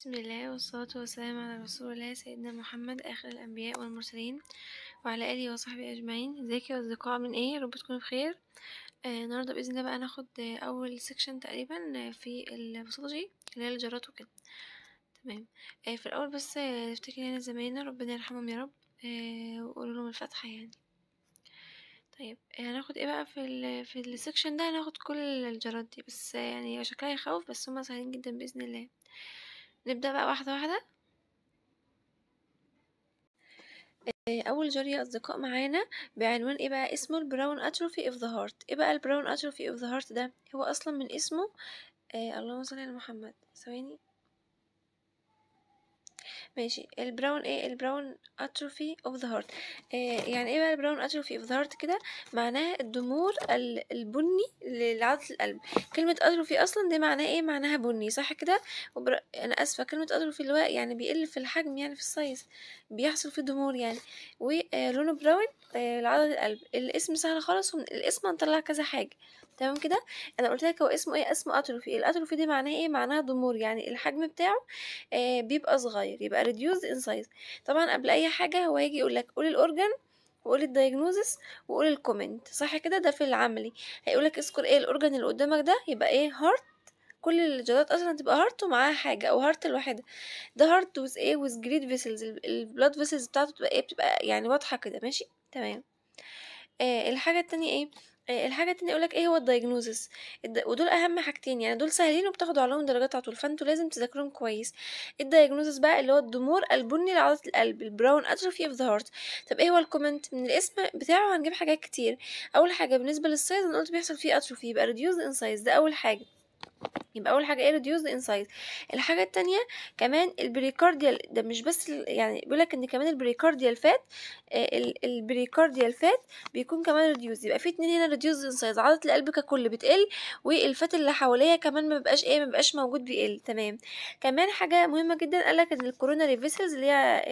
بسم الله والصلاة والسلام على رسول الله سيدنا محمد آخر الأنبياء والمرسلين وعلى آله وصحبه أجمعين ازيك يا أصدقاء من ايه رب تكونوا بخير آه النهاردة بإذن الله بقى ناخد أول سيكشن تقريبا آه، في الباثولوجي اللي هي الجرات وكده تمام آه في الأول بس آه، نفتكر هنا زمايلنا ربنا يرحمهم يا رب آه لهم الفاتحة يعني طيب آه، هناخد ايه بقى في ال في السكشن ده هناخد كل الجرات دي بس يعني شكلها يخوف بس هما سهلين جدا بإذن الله نبدأ بقى واحدة واحدة إيه، اول جري اصدقاء معانا بعنوان ايه بقى اسمه البراون اتروفي اوف ذا هارت ايه بقى البراون اتروفي اوف ذا هارت ده هو اصلا من اسمه آه اللهم صل على محمد ثواني ماشي البراون ايه البراون اتروفي اوف ذا هارت يعني ايه بقى البراون اتروفي اوف ذا هارت كده معناها الدمور البني لعضله القلب كلمه اتروفي اصلا دي معناها ايه معناها بني صح كده وبر... انا اسفه كلمه اتروفي اللي هو يعني بيقل في الحجم يعني في السايز بيحصل فيه ضمور يعني ولونه آه، آه، براون لعضله القلب الاسم سهل خالص ومن الاسم هنطلع كذا حاجه تمام كده انا قلت لك هو اسمه ايه اسمه اتروفي الاتروفي دي معناها ايه معناها ضمور يعني الحجم بتاعه آه بيبقى صغير يبقى ريديوز ان سايز طبعا قبل اي حاجه هو هيجي يقول لك قول الاورجن وقول الدايجنوزس وقول الكومنت صح كده ده في العملي هيقول لك اذكر ايه الاورجن اللي قدامك ده يبقى ايه هارت كل الجلطات اصلا تبقى هارت ومعاها حاجه او هارت لوحدها ده هارت وز ايه وز جريد فيسلز البلاد فيسلز بتاعته بتبقى ايه بتبقى يعني واضحه كده ماشي تمام آه الحاجه التانية ايه آه، الحاجه التانية يقولك ايه هو الدايجنوزس ودول اهم حاجتين يعني دول سهلين وبتاخدوا عليهم درجات على طول فانتوا لازم تذاكرهم كويس الدايجنوزس بقى اللي هو الضمور البني لعضله القلب البراون اتروفي اوف ذا هارت طب ايه هو الكومنت من الاسم بتاعه هنجيب حاجات كتير اول حاجه بالنسبه للسايز انا قلت بيحصل فيه اتروفي يبقى ريديوز ان سايز ده اول حاجه يبقى اول حاجه ايه ريديوز سايز الحاجه الثانيه كمان البريكارديال ده مش بس يعني بيقول لك ان كمان البريكارديال فات آه، البريكارديال فات بيكون كمان ريديوز يبقى في اتنين هنا ريديوز سايز عضله القلب ككل بتقل والفات اللي حواليها كمان ما بيبقاش ايه ما بيبقاش موجود بيقل تمام كمان حاجه مهمه جدا قال لك ان الكوروناري فيسلز اللي هي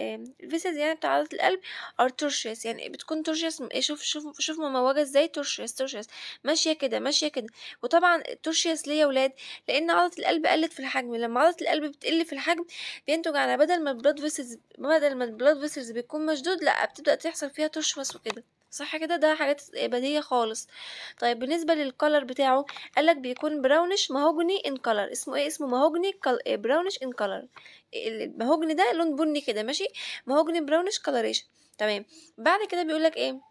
الفيسلز يعني بتاع عضله القلب ار تورشيس يعني بتكون تورشيس إيه، شوف شوف شوف مموجه ازاي تورشيس تورشيس ماشيه كده ماشيه كده وطبعا التورشيس ليه يا ولاد لان عضله القلب قلت في الحجم لما عضله القلب بتقل في الحجم بينتج على بدل ما البلاد فيسلز بدل ما البلاد فيسلز بيكون مشدود لا بتبدا تحصل فيها تشفص وكده صح كده ده حاجات بديهية خالص طيب بالنسبة للكولر بتاعه قالك بيكون براونش مهوجني ان كولر اسمه ايه اسمه مهوجني براونش ان كولر المهوجني ده لون بني كده ماشي مهوجني براونش كولريشن تمام بعد كده بيقولك ايه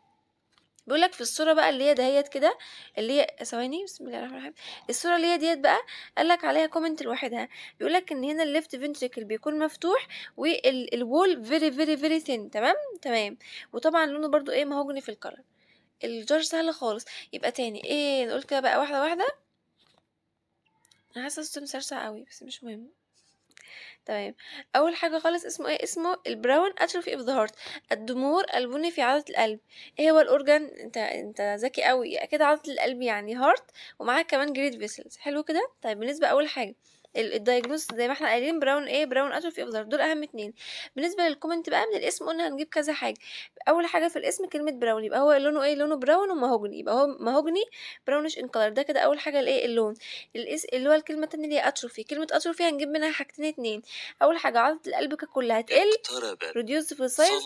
بيقولك في الصورة بقى اللي هي دهيت كده اللي هي ثواني بسم الله الرحمن الرحيم الصورة اللي هي ديت بقى قالك عليها كومنت لوحدها بيقولك ان هنا الليفت فينتريكل بيكون مفتوح والوول فيري فيري فيري ثين تمام تمام وطبعا لونه برضو ايه مهوجني في الكلر الجار سهل خالص يبقى تاني ايه نقول كده بقى واحدة واحدة انا حاسة صوتي مسرسع قوي بس مش مهم تمام طيب، اول حاجه خالص اسمه ايه اسمه البراون اتروفي اوف ذا هارت الدمور البني في عضله القلب ايه هو الاورجان انت انت ذكي قوي اكيد عضله القلب يعني هارت ومعاها كمان جريد فيسلز حلو كده طيب بالنسبه اول حاجه الدايجنوز زي ما احنا قايلين براون ايه براون اتروفي اوف دول اهم اتنين بالنسبه للكومنت بقى من الاسم قلنا هنجيب كذا حاجه اول حاجه في الاسم كلمه براون يبقى هو لونه ايه لونه براون وماهوجني يبقى هو ماهوجني براونش ان كلر ده كده اول حاجه الايه اللون الاس اللي هو الكلمه التانية اللي هي اتروفي كلمه اتروفي هنجيب منها حاجتين اتنين اول حاجه عضله القلب ككل هتقل ريديوس في سايز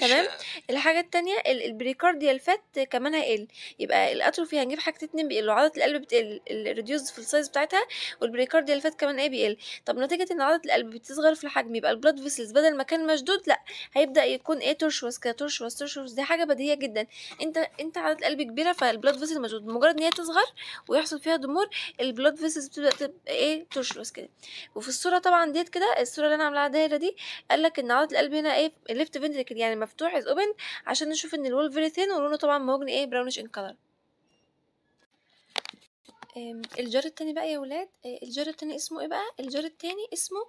تمام الحاجه التانية البريكارديال فات كمان هيقل يبقى الاتروفي هنجيب حاجتين اتنين بيقلوا عضله القلب بتقل الريديوس في السايز بتاعتها والبريكارديال فات كمان ايه بيقل طب نتيجه ان عضله القلب بتصغر في الحجم يبقى البلاد فيسلز بدل ما كان مشدود لا هيبدا يكون ايه ترشوس كترشوس ترشوس دي حاجه بديهيه جدا انت انت عضله القلب كبيره فالبلاد فيسلز مشدود مجرد ان هي تصغر ويحصل فيها ضمور البلاد فيسلز بتبدا تبقى ايه ترشوس كده وفي الصوره طبعا ديت كده الصوره اللي انا عاملاها دايره دي قال لك ان عضله القلب هنا ايه الليفت فينتريكل يعني مفتوح از اوبن عشان نشوف ان الوول ثين ولونه طبعا موجن ايه براونش ان كلر الجار التاني بقى يا ولاد آه، الجار التاني اسمه ايه بقى الجار التاني اسمه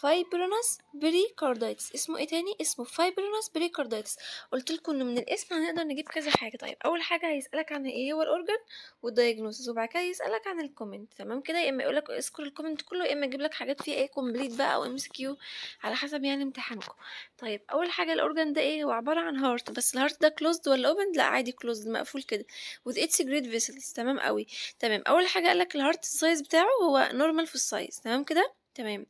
فايبرونس بريكاردايتس اسمه ايه تاني اسمه فايبرونس بريكاردايتس قلت لكم انه من الاسم هنقدر نجيب كذا حاجه طيب اول حاجه هيسالك عن ايه هو الاورجن والدايجنوسيس وبعد كده يسالك عن الكومنت تمام كده يا اما يقول لك اذكر الكومنت كله يا اما يجيب لك حاجات فيها ايه كومبليت بقى او ام كيو على حسب يعني امتحانكم طيب اول حاجه الاورجن ده ايه هو عباره عن هارت بس الهارت ده كلوزد ولا اوبند لا عادي كلوزد مقفول كده وذ اتس جريد فيسلز تمام قوي تمام اول اول حاجه قالك الهارت سايز بتاعه هو نورمال في السايز تمام كده تمام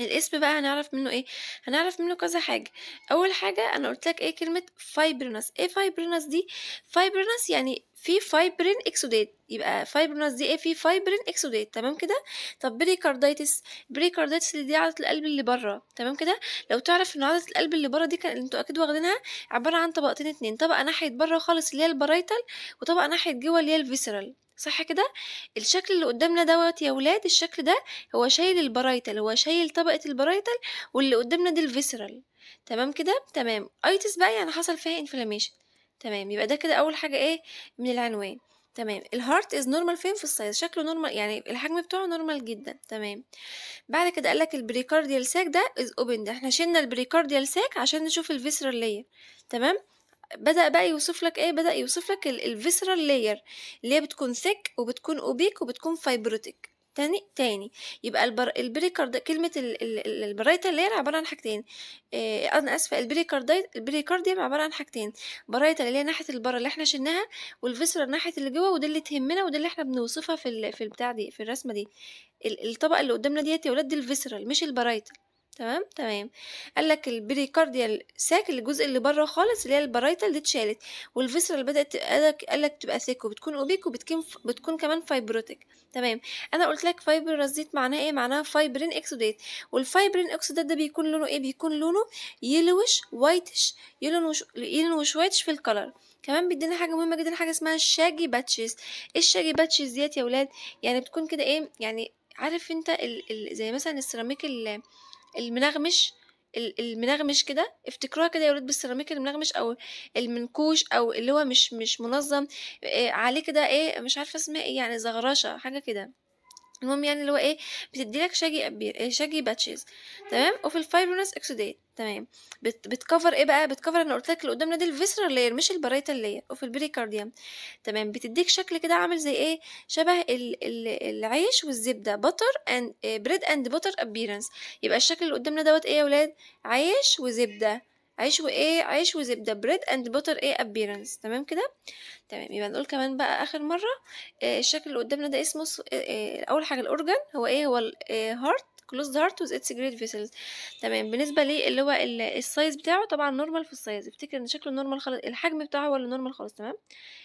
الاسم بقى هنعرف منه ايه هنعرف منه كذا حاجه اول حاجه انا قلت لك ايه كلمه فايبرنس ايه فايبرنس دي فايبرنس يعني في فايبرين اكسوديت يبقى فايبرنس دي ايه في فايبرين اكسوديت تمام كده طب بريكارديتس بريكارديتس اللي دي عضله القلب اللي بره تمام كده لو تعرف ان عضله القلب اللي بره دي كان انتوا اكيد واخدينها عباره عن طبقتين اتنين طبقه ناحيه بره خالص اللي هي البرايتال وطبقه ناحيه جوه اللي هي الفيسرال صح كده الشكل اللي قدامنا دوت يا ولاد الشكل ده هو شايل البرايتل هو شايل طبقة البرايتل واللي قدامنا دي الفيسرال تمام كده تمام ايتس بقى يعني حصل فيها انفلاميشن تمام يبقى ده كده اول حاجة ايه من العنوان تمام الهارت از نورمال فين في السايز شكله نورمال يعني الحجم بتاعه نورمال جدا تمام بعد كده قال لك البريكارديال ساك ده از اوبن ده احنا شلنا البريكارديال ساك عشان نشوف الفيسرال ليه تمام بدأ بقى يوصف لك ايه بدأ يوصف لك الفيسرال لاير اللي هي بتكون ثيك وبتكون اوبيك وبتكون فايبروتيك تاني تاني يبقى البر... البريكارد كلمة ال... ال... البرايتال لير عبارة عن حاجتين إيه أنا آسفة البريكاردايت البريكارديا عبارة عن حاجتين بريتا اللي هي ناحية البره اللي احنا شلناها والفيسرال ناحية اللي جوه وده اللي تهمنا وده اللي احنا بنوصفها في ال... في البتاع دي في الرسمة دي الطبقة اللي قدامنا ديت يا ولاد دي الفيسرال مش البريتال تمام تمام قال لك البريكارديال ساك الجزء اللي بره خالص اللي هي البرايتال دي اتشالت والفيسرال بدات قال لك تبقى ثيك وبتكون اوبيك وبتكون بتكون كمان فايبروتيك تمام انا قلت لك فايبرز معناها ايه معناها فايبرين اكسوديت والفايبرين اكسوديت ده بيكون لونه ايه بيكون لونه يلوش وايتش يلوش يلوش وايتش في الكلر كمان بيدينا حاجه مهمه جدا حاجه اسمها الشاجي باتشز الشاجي باتشز ديت يا ولاد يعني بتكون كده ايه يعني عارف انت ال ال زي مثلا السيراميك اللي المنغمش المنغمش كده افتكروها كده يا ولاد بالسيراميك المنغمش او المنكوش او اللي هو مش مش منظم آه، عليه كده ايه مش عارفه اسمها ايه يعني زغرشه حاجه كده المهم يعني اللي هو ايه بتديلك شاجي إيه، شاجي باتشز تمام وفي الفايبرونس اكسوديت تمام بت بتكفر ايه بقى بتكفر انا قلت لك اللي قدامنا دي الفيسرال لاير مش البرايتال لاير وفي البريكارديوم تمام بتديك شكل كده عامل زي ايه شبه ال ال العيش والزبده بتر اند بريد اند بتر ابيرنس يبقى الشكل اللي قدامنا دوت ايه يا ولاد عيش وزبده عيش وايه عيش وزبده بريد اند بوتر ايه ابيرنس تمام كده تمام يبقى نقول كمان بقى اخر مره إيه الشكل اللي قدامنا ده اسمه إيه اول حاجه الاورجن هو ايه هو الهارت كلوز هارت وذ اتس جريت فيسلز تمام بالنسبه ليه اللي هو السايز بتاعه طبعا نورمال في السايز افتكر ان شكله نورمال خالص الحجم بتاعه هو اللي نورمال خالص تمام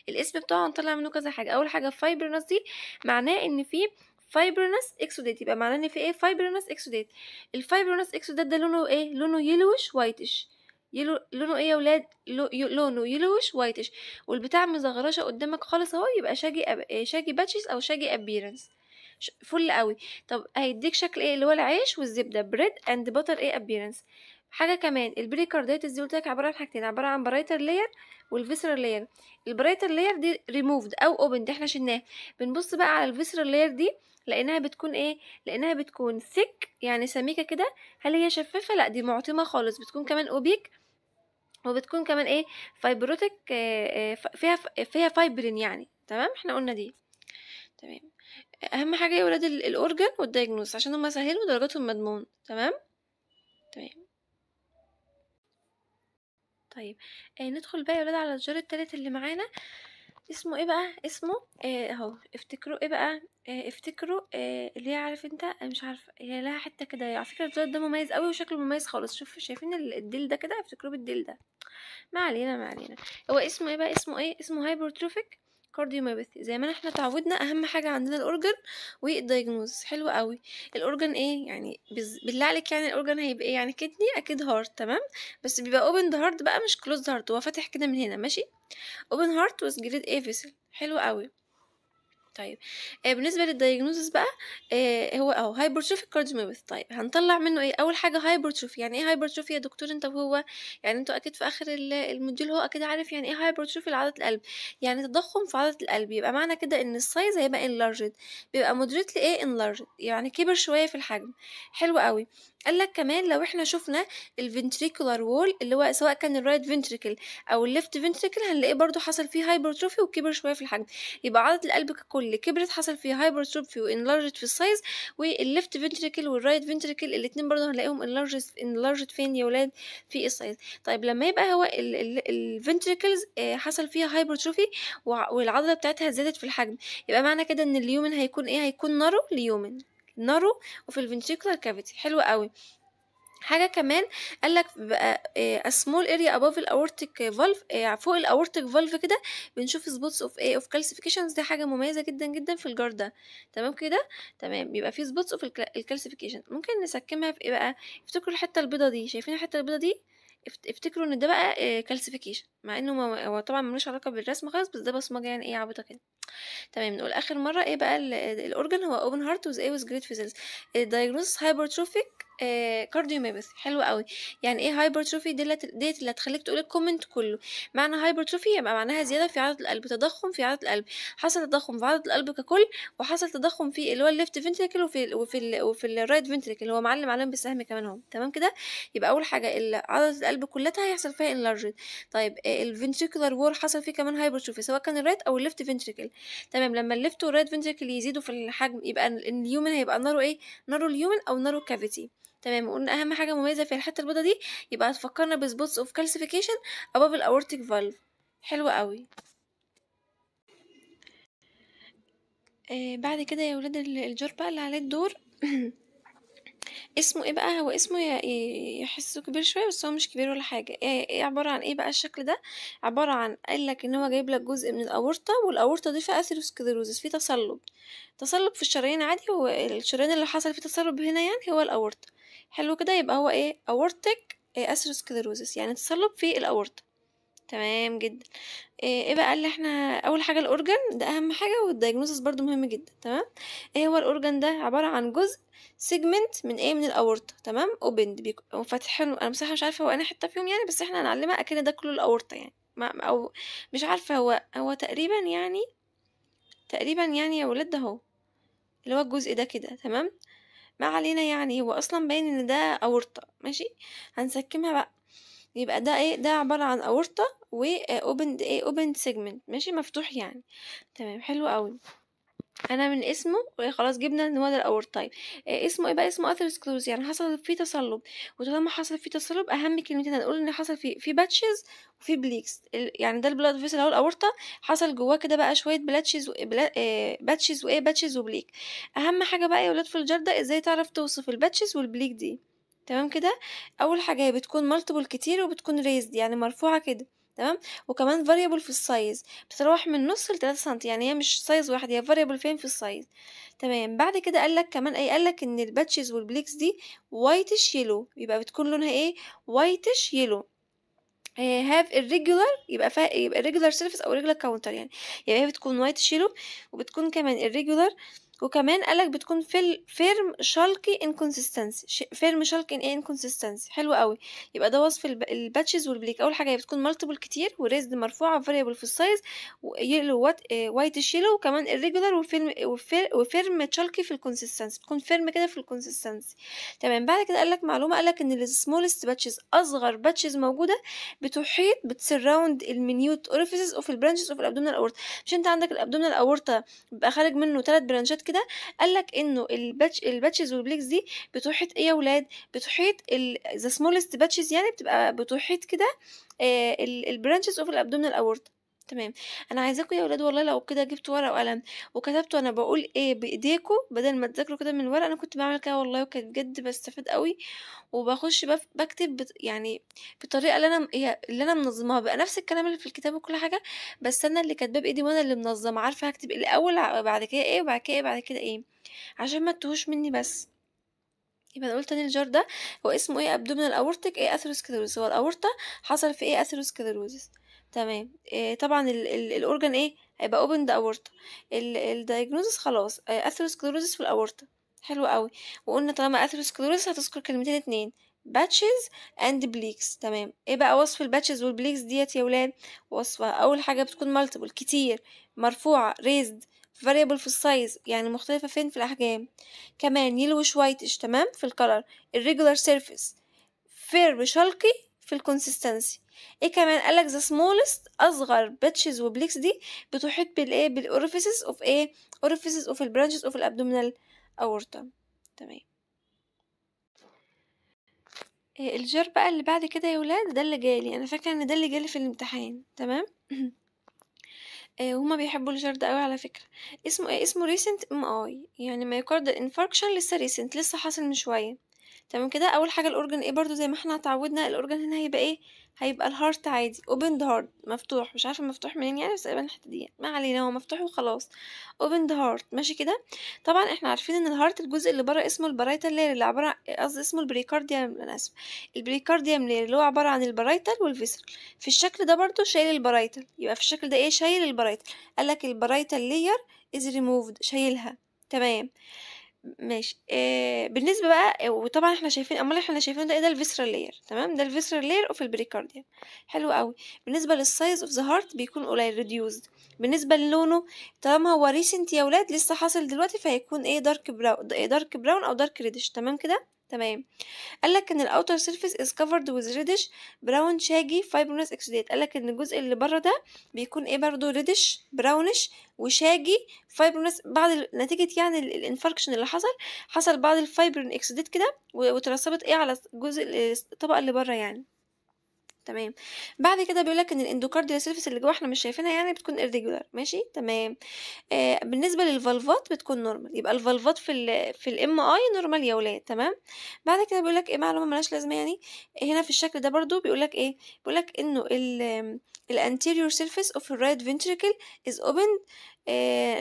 الاسم بتاعه هنطلع منه كذا حاجه اول حاجه فايبرنس دي معناه ان في فايبرنس اكسوديت يبقى معناه ان في ايه فايبرنس اكسوديت الفايبرنس اكسوديت ده لونه ايه لونه يلوش وايتش يلو لونه ايه يا ولاد لو... لونه يلوش وايتش والبتاع مزغرشه قدامك خالص اهو يبقى شاجي أب... شاجي باتشز او شاجي ابيرنس ش... فل قوي طب هيديك شكل ايه اللي هو العيش والزبده بريد اند بوتر ايه ابيرنس حاجه كمان البريكارديتس دي قلتلك عباره عن حاجتين عباره عن برايتر لاير والفيسرال لاير البرايتر لاير دي ريموفد او اوبن دي احنا شلناها بنبص بقى على الفيسرال لاير دي لانها بتكون ايه لانها بتكون ثيك يعني سميكه كده هل هي شفافه لا دي معتمه خالص بتكون كمان اوبيك وبتكون كمان ايه فايبروتك آه، آه، فيها فيها فايبرين يعني تمام احنا قلنا دي تمام اهم حاجه إيه يا ولاد الاورجن والدايجنوز عشان هما سهلوا درجاتهم مضمون تمام تمام طيب آه، ندخل بقى يا ولاد على الجار التالت اللي معانا اسمه ايه بقى اسمه آه، اهو افتكروا ايه بقى اه افتكروا اه اللي هي عارف انت مش عارفه هي لها حته كده على فكره الدولاب ده مميز قوي وشكله مميز خالص شوف شايفين الديل ده كده افتكروا بالديل ده ما علينا ما علينا هو اسمه ايه بقى اسمه ايه اسمه هايبرتروفيك كارديوميوباثي زي ما احنا اتعودنا اهم حاجه عندنا الاورجن والدايجنوز حلو قوي الاورجن ايه يعني بالله عليك يعني الاورجن هيبقى ايه يعني كدني اكيد هارت تمام بس بيبقى اوبن هارت بقى مش كلوز هارت هو فاتح كده من هنا ماشي اوبن هارت وسجريد ايه فيسل حلو قوي طيب آه بالنسبه للدايجنوزس بقى آه هو اهو هايبرتروفيك كارديوميوباثي طيب هنطلع منه ايه اول حاجه هايبرتروفي يعني ايه هايبرتروفي يا دكتور انت وهو يعني انتوا اكيد في اخر الموديول هو اكيد عارف يعني ايه هايبرتروفي لعضله القلب يعني تضخم في عضله القلب يبقى معنى كده ان السايز هيبقى انلارجد بيبقى مودريتلي ايه انلارجد يعني كبر شويه في الحجم حلو قوي قال لك كمان لو احنا شفنا الفنتريكولار وول اللي هو سواء كان الرايت فنتريكل او الليفت فنتريكل هنلاقيه برضو حصل فيه هايبرتروفي وكبر شويه في الحجم يبقى عضله القلب ككل كبرت حصل فيه هايبرتروفي وانلارجت في السايز والليفت فنتريكل والرايت فنتريكل الاتنين برضو هنلاقيهم انلارجت انلارجت فين يا ولاد في السايز طيب لما يبقى هو الفنتريكلز آه، حصل فيها هايبرتروفي والعضله بتاعتها زادت في الحجم يبقى معنى كده ان اليومن هيكون ايه هيكون نارو ليومن نارو وفي الفنتريكولار كافيتي حلو قوي حاجه كمان قال لك سمول اريا اباف الاورتيك فالف فوق الاورتيك فالف كده بنشوف سبوتس اوف ايه اوف كالسيفيكيشنز دي حاجه مميزه جدا جدا في الجار ده تمام كده تمام بيبقى في سبوتس اوف الكالسيفيكيشن ممكن نسكمها في ايه بقى افتكروا الحته البيضه دي شايفين الحته البيضه دي افتكروا ان ده بقى كالسيفيكيشن آه، مع انه هو طبعا ملوش علاقه بالرسم خالص بس ده بصمجه يعني ايه عبيطه كده تمام نقول اخر مره ايه بقى الاورجن هو اوبن هارت وز ايه وز جريت فيزلز الدايجنوستس هايبرتروفيك آه كارديوميوباثي حلو قوي يعني ايه هايبرتروفي ديت اللي هتخليك تقول الكومنت كله معنى هايبرتروفي يبقى معناها زياده في عضله القلب تضخم في عضله القلب حصل تضخم في عضله القلب ككل وحصل تضخم في اللي هو الليفت فينتريكل وفي ال وفي ال وفي الرايت فينتريكل اللي هو معلم عليهم بالسهم كمان هم تمام كده يبقى اول حاجه عضله القلب كلها هيحصل فيها انلارجد طيب آه، الفينتريكولار وور حصل فيه كمان هايبرتروفي سواء كان الرايت او الليفت فينتريكل تمام لما الليفت والرايت فينتريكل يزيدوا في الحجم يبقى اليومن هيبقى نارو ايه نارو اليومن او نارو كافيتي تمام وقلنا اهم حاجه مميزه في الحته البيضه دي يبقى هتفكرنا بسبوتس اوف كالسيفيكيشن above الاورتيك فالف حلو قوي آه بعد كده يا ولاد الجرب اللي عليه الدور اسمه ايه بقى هو اسمه يحسه كبير شويه بس هو مش كبير ولا حاجه آه، ايه عباره عن ايه بقى الشكل ده عباره عن قال لك ان هو جايب لك جزء من الاورطه والاورطه دي فيها اثيروسكليروزس في تصلب تصلب في الشرايين عادي هو الشريان اللي حصل فيه تصلب هنا يعني هو الاورطه حلو كده يبقى هو ايه اورتك آه، اثيروسكليروزس يعني تصلب في الاورطه تمام جدا آه، ايه بقى اللي احنا اول حاجه الاورجن ده اهم حاجه والدايجنوستس برضو مهم جدا تمام ايه هو الاورجن ده عباره عن جزء سيجمنت من ايه من الاورطه تمام اوبند بيكون انا بصراحه مش عارفه هو انا حته فيهم يعني بس احنا هنعلمها اكن ده كله الاورطه يعني ما او مش عارفه هو هو تقريبا يعني تقريبا يعني يا ولاد اهو اللي هو الجزء ده كده تمام ما علينا يعني هو اصلا باين ان ده اورطه ماشي هنسكمها بقى يبقى ده ايه ده عباره عن اورطه واوبند ايه اوبند سيجمنت ماشي مفتوح يعني تمام حلو قوي انا من اسمه آه، خلاص جبنا ان هو ده الاور تايب آه، اسمه ايه بقى اسمه اثيروسكلوز يعني حصل فيه تصلب وطالما حصل فيه تصلب اهم كلمتين هنقول ان حصل فيه في باتشز وفي بليكس يعني ده البلاد اللي هو الاورطه حصل جواه كده بقى شويه بلاتشز باتشز وايه باتشز وبليك اهم حاجه بقى يا ولاد في الجرده ازاي تعرف توصف الباتشز والبليك دي تمام كده اول حاجه بتكون مالتيبل كتير وبتكون ريزد يعني مرفوعه كده تمام وكمان فاريبل في السايز بتروح من نص لتلاتة سنتي يعني هي مش سايز واحد هي فاريبل فين في السايز تمام بعد كده قالك كمان ايه قالك ان الباتشز والبليكس دي وايتش يلو يبقى بتكون لونها ايه وايتش يلو هاف الريجولار يبقى فيها يبقى الريجولار سيرفيس او ريجولار كاونتر يعني يعني هي بتكون وايتش يلو وبتكون كمان الريجولار وكمان قالك بتكون في فيرم شالكي انكونسستنسي فيرم شالكي ان انكونسستنسي حلو قوي يبقى ده وصف الباتشز والبليك اول حاجه هي بتكون مالتيبل كتير وريزد مرفوعه فاريبل في السايز يلو وات وايت شيلو وكمان الريجولار وفيرم وفيرم شالكي في الكونسستنسي بتكون فيرم كده في الكونسستنسي تمام بعد كده قالك معلومه قالك ان السمولست باتشز اصغر باتشز موجوده بتحيط بتسراوند المينيوت اورفيسز اوف البرانشز اوف الابدومينال اورتا مش انت عندك الابدومينال اورتا بيبقى خارج منه ثلاث برانشات كده قال لك انه الباتش الباتشز والبليكس دي بتحيط ايه يا اولاد بتحيط ذا سمولست باتشز يعني بتبقى بتحيط كده آه، البرانشز اوف الابدومينال اورتا تمام انا عايزاكم يا اولاد والله لو كده جبت ورقه وقلم وكتبت وانا بقول ايه بايديكم بدل ما تذاكروا كده من ورقه انا كنت بعمل كده والله وكانت بجد بستفاد قوي وبخش بكتب يعني بطريقه اللي انا هي اللي انا منظمها بقى نفس الكلام اللي في الكتاب وكل حاجه بس انا اللي كاتباه بايدي وانا اللي منظمه عارفه هكتب الاول بعد كده ايه وبعد كده ايه بعد كده ايه عشان ما تتوهوش مني بس يبقى انا قلت تاني الجار ده هو اسمه ايه ابدومينال اورتيك ايه اثيروسكليروز هو الاورطه حصل في ايه اثيروسكليروز تمام آه طبعا الاورجن ايه هيبقى اوبن ذا اورتا الدايجنوزس خلاص اثيروسكلروزس آه، في الاورطة حلو قوي وقلنا طالما اثيروسكلروزس هتذكر كلمتين اتنين باتشز اند بليكس تمام ايه بقى وصف الباتشز والبليكس ديت يا ولاد وصفها اول حاجه بتكون مالتيبل كتير مرفوعه ريزد فاريبل في السايز يعني مختلفه فين في الاحجام كمان يلوش وايتش تمام في الكلر الريجولار سيرفيس فير شلقي في الكونسستنسي ايه كمان قالك the smallest اصغر باتشز وبليكس دي بتحيط بالايه بالاورفيسز اوف ايه اورفيسز اوف البرانشز اوف الابدومينال اورتا تمام إيه، الجر بقى اللي بعد كده يا ولاد ده اللي جالي انا فاكره ان ده اللي جالي في الامتحان تمام إيه، هما بيحبوا الجر ده قوي على فكره اسمه ايه اسمه ريسنت ام اي يعني ما مايوكاردال انفاركشن لسه ريسنت لسه حاصل من شويه تمام كده اول حاجه الاورجن ايه برضو زي ما احنا اتعودنا الاورجن هنا هيبقى ايه هيبقى الهارت عادي اوبن هارت مفتوح مش عارفه مفتوح منين يعني بس تقريبا الحته دي يعني. ما علينا هو مفتوح وخلاص اوبن هارت ماشي كده طبعا احنا عارفين ان الهارت الجزء اللي بره اسمه البرايتال لير اللي عباره قصدي اسمه البريكارديوم انا اسف البريكارديوم لير اللي هو عباره عن البرايتال والفيسرال في الشكل ده برضو شايل البرايتال يبقى في الشكل ده ايه شايل البرايتال قالك البرايتال لير از ريموفد شايلها تمام ماشي آه بالنسبه بقى وطبعا احنا شايفين امال احنا شايفين ده ايه ده الفيسرال لير تمام ده الفيسرال لير اوف البريكارديا حلو قوي بالنسبه للسايز اوف ذا هارت بيكون قليل ريديوسد بالنسبه للونه طالما هو ريسنت يا ولاد لسه حاصل دلوقتي فهيكون ايه دارك براون دارك براون او دارك ريدش تمام كده تمام قال لك ان الاوتر سيرفيس از كفرد وذ ريدش براون شاجي فايبرونس اكسديت قال لك ان الجزء اللي بره ده بيكون ايه برضو ريدش براونش وشاجي فايبرونس بعد نتيجه يعني الانفاركشن اللي حصل حصل بعض الفايبرون اكسديت كده وترسبت ايه على الجزء الطبقه اللي بره يعني تمام بعد كده بيقول لك ان الاندوكارديال سيرفيس اللي جوه احنا مش شايفينها يعني بتكون irregular ماشي تمام آه بالنسبه للفالفات بتكون نورمال يبقى الفالفات في ال في الام اي نورمال يا ولاد تمام بعد كده بيقول لك ايه معلومه ملهاش لازمه يعني هنا في الشكل ده برضو بيقول لك ايه بيقول لك انه ال anterior surface of فينتريكل right ventricle is opened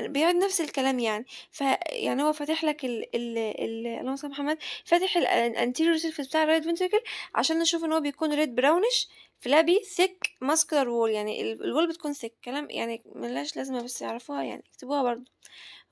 بيعد نفس الكلام يعني ف يعني هو فاتح لك ال ال ال اللهم صل محمد فاتح الانتيريور سيرفيس بتاع الريد فنتركل عشان نشوف ان هو بيكون ريد براونش فلابي ثيك ماسكولار وول يعني الول بتكون ثيك كلام يعني ملهاش لازمه بس يعرفوها يعني اكتبوها برضو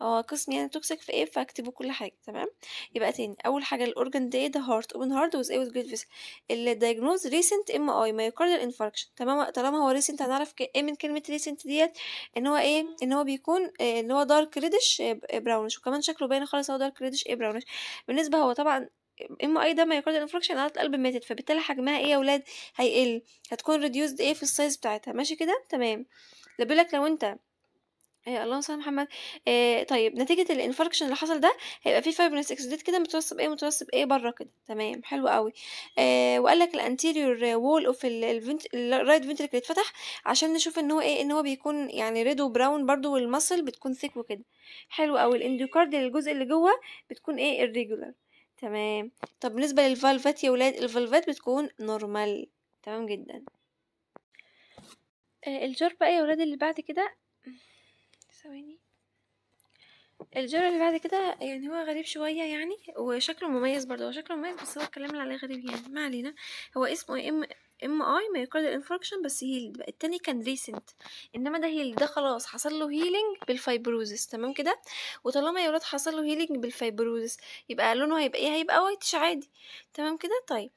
اه قسم يعني توكسيك في ايه فاكتبوا كل حاجه تمام يبقى تاني اول حاجه الاورجن دي ده هارت اوبن هارت وذ ايه جريد فيس اللي دايجنوز ريسنت ام اي مايوكاردال انفاركشن تمام طالما هو ريسنت هنعرف ايه من كلمه ريسنت ديت ان هو ايه ان هو بيكون آه، ان هو دارك ريدش براونش وكمان شكله باين خالص هو دارك ريدش ايه براونش بالنسبه هو طبعا ام اي ده مايوكاردال انفراكشن عضله القلب ماتت فبالتالي حجمها ايه يا ولاد هيقل هتكون ريديوسد ايه في السايز بتاعتها ماشي كده تمام ده لو انت ايه اللهم صل على محمد. ايه طيب نتيجة الانفاركشن اللي حصل ده، هيبقى في فايبرنس اكسديت كده مترسب إيه، مترسب إيه برّه كده، تمام حلو أوي. ايه وقال لك الanterior وول اوف الرايت الvent اتفتح عشان نشوف إن هو إيه، إن هو بيكون يعني ريد وبراون برضو والمسل بتكون ثيك وكده. حلو أوي الاندوكارد الجزء اللي جوّه بتكون إيه irregular تمام. طب بالنسبة للفالفات يا ولاد، الفالفات بتكون نورمال تمام جدًا. إيه، الجرب بقى يا ولاد اللي بعد كده ثواني الجرة اللي بعد كده يعني هو غريب شوية يعني وشكله مميز برضه هو شكله مميز بس هو الكلام اللي عليه غريب يعني ما علينا هو اسمه إيه؟ ام ام اي مايوكاردال انفاركشن بس هيلد التاني كان ريسنت انما ده هيلد ده خلاص حصل له هيلينج بالفايبروزس تمام كده وطالما يا ولاد حصل له هيلينج بالفايبروزس يبقى لونه هيبقى ايه هيبقى وايتش عادي تمام كده طيب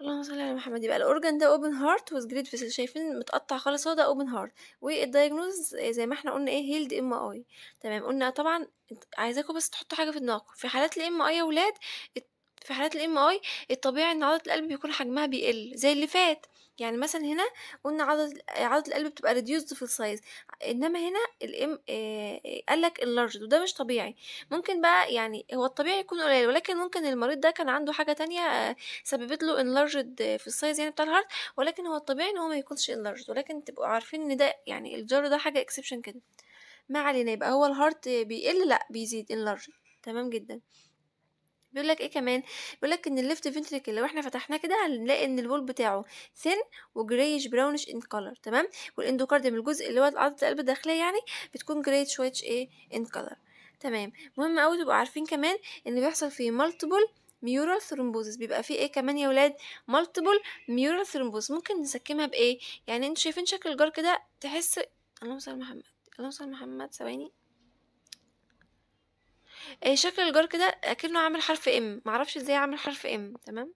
اللهم صل على محمد يبقى الاورجن ده اوبن هارت جريد فيسل شايفين متقطع خالص هو ده اوبن هارت والدايجنوز زي ما احنا قلنا ايه هيلد ام اي تمام قلنا طبعا عايزاكم بس تحطوا حاجه في دماغكم في حالات الام اي يا ولاد في حالات الام اي الطبيعي ان عضله القلب بيكون حجمها بيقل زي اللي فات يعني مثلا هنا قلنا عضلة عدد القلب بتبقى ريديوسد في السايز انما هنا الام قال لك اللارج وده مش طبيعي ممكن بقى يعني هو الطبيعي يكون قليل ولكن ممكن المريض ده كان عنده حاجة تانية سببت له انلارجد في السايز يعني بتاع الهارت ولكن هو الطبيعي ان هو ما يكونش انلارجد ولكن تبقوا عارفين ان ده يعني الجر ده حاجة اكسبشن كده ما علينا يبقى هو الهارت بيقل لا بيزيد enlarged تمام جدا بيقول لك ايه كمان بيقول لك ان الليفت فينتريكل لو احنا فتحناه كده هنلاقي ان البول بتاعه ثين وجريش براونش ان كلر تمام والاندوكارديوم الجزء اللي هو عضله القلب الداخليه يعني بتكون جريت شويه ايه ان كلر تمام مهم قوي تبقوا عارفين كمان ان بيحصل فيه مالتيبل ميورال ثرومبوزس بيبقى فيه ايه كمان يا ولاد مالتيبل ميورال ثرومبوز ممكن نسكمها بايه يعني انتوا شايفين شكل الجار كده تحس اللهم صل محمد اللهم صل محمد ثواني آه، شكل الجار كده اكنه عامل حرف ام معرفش ازاي عامل حرف ام تمام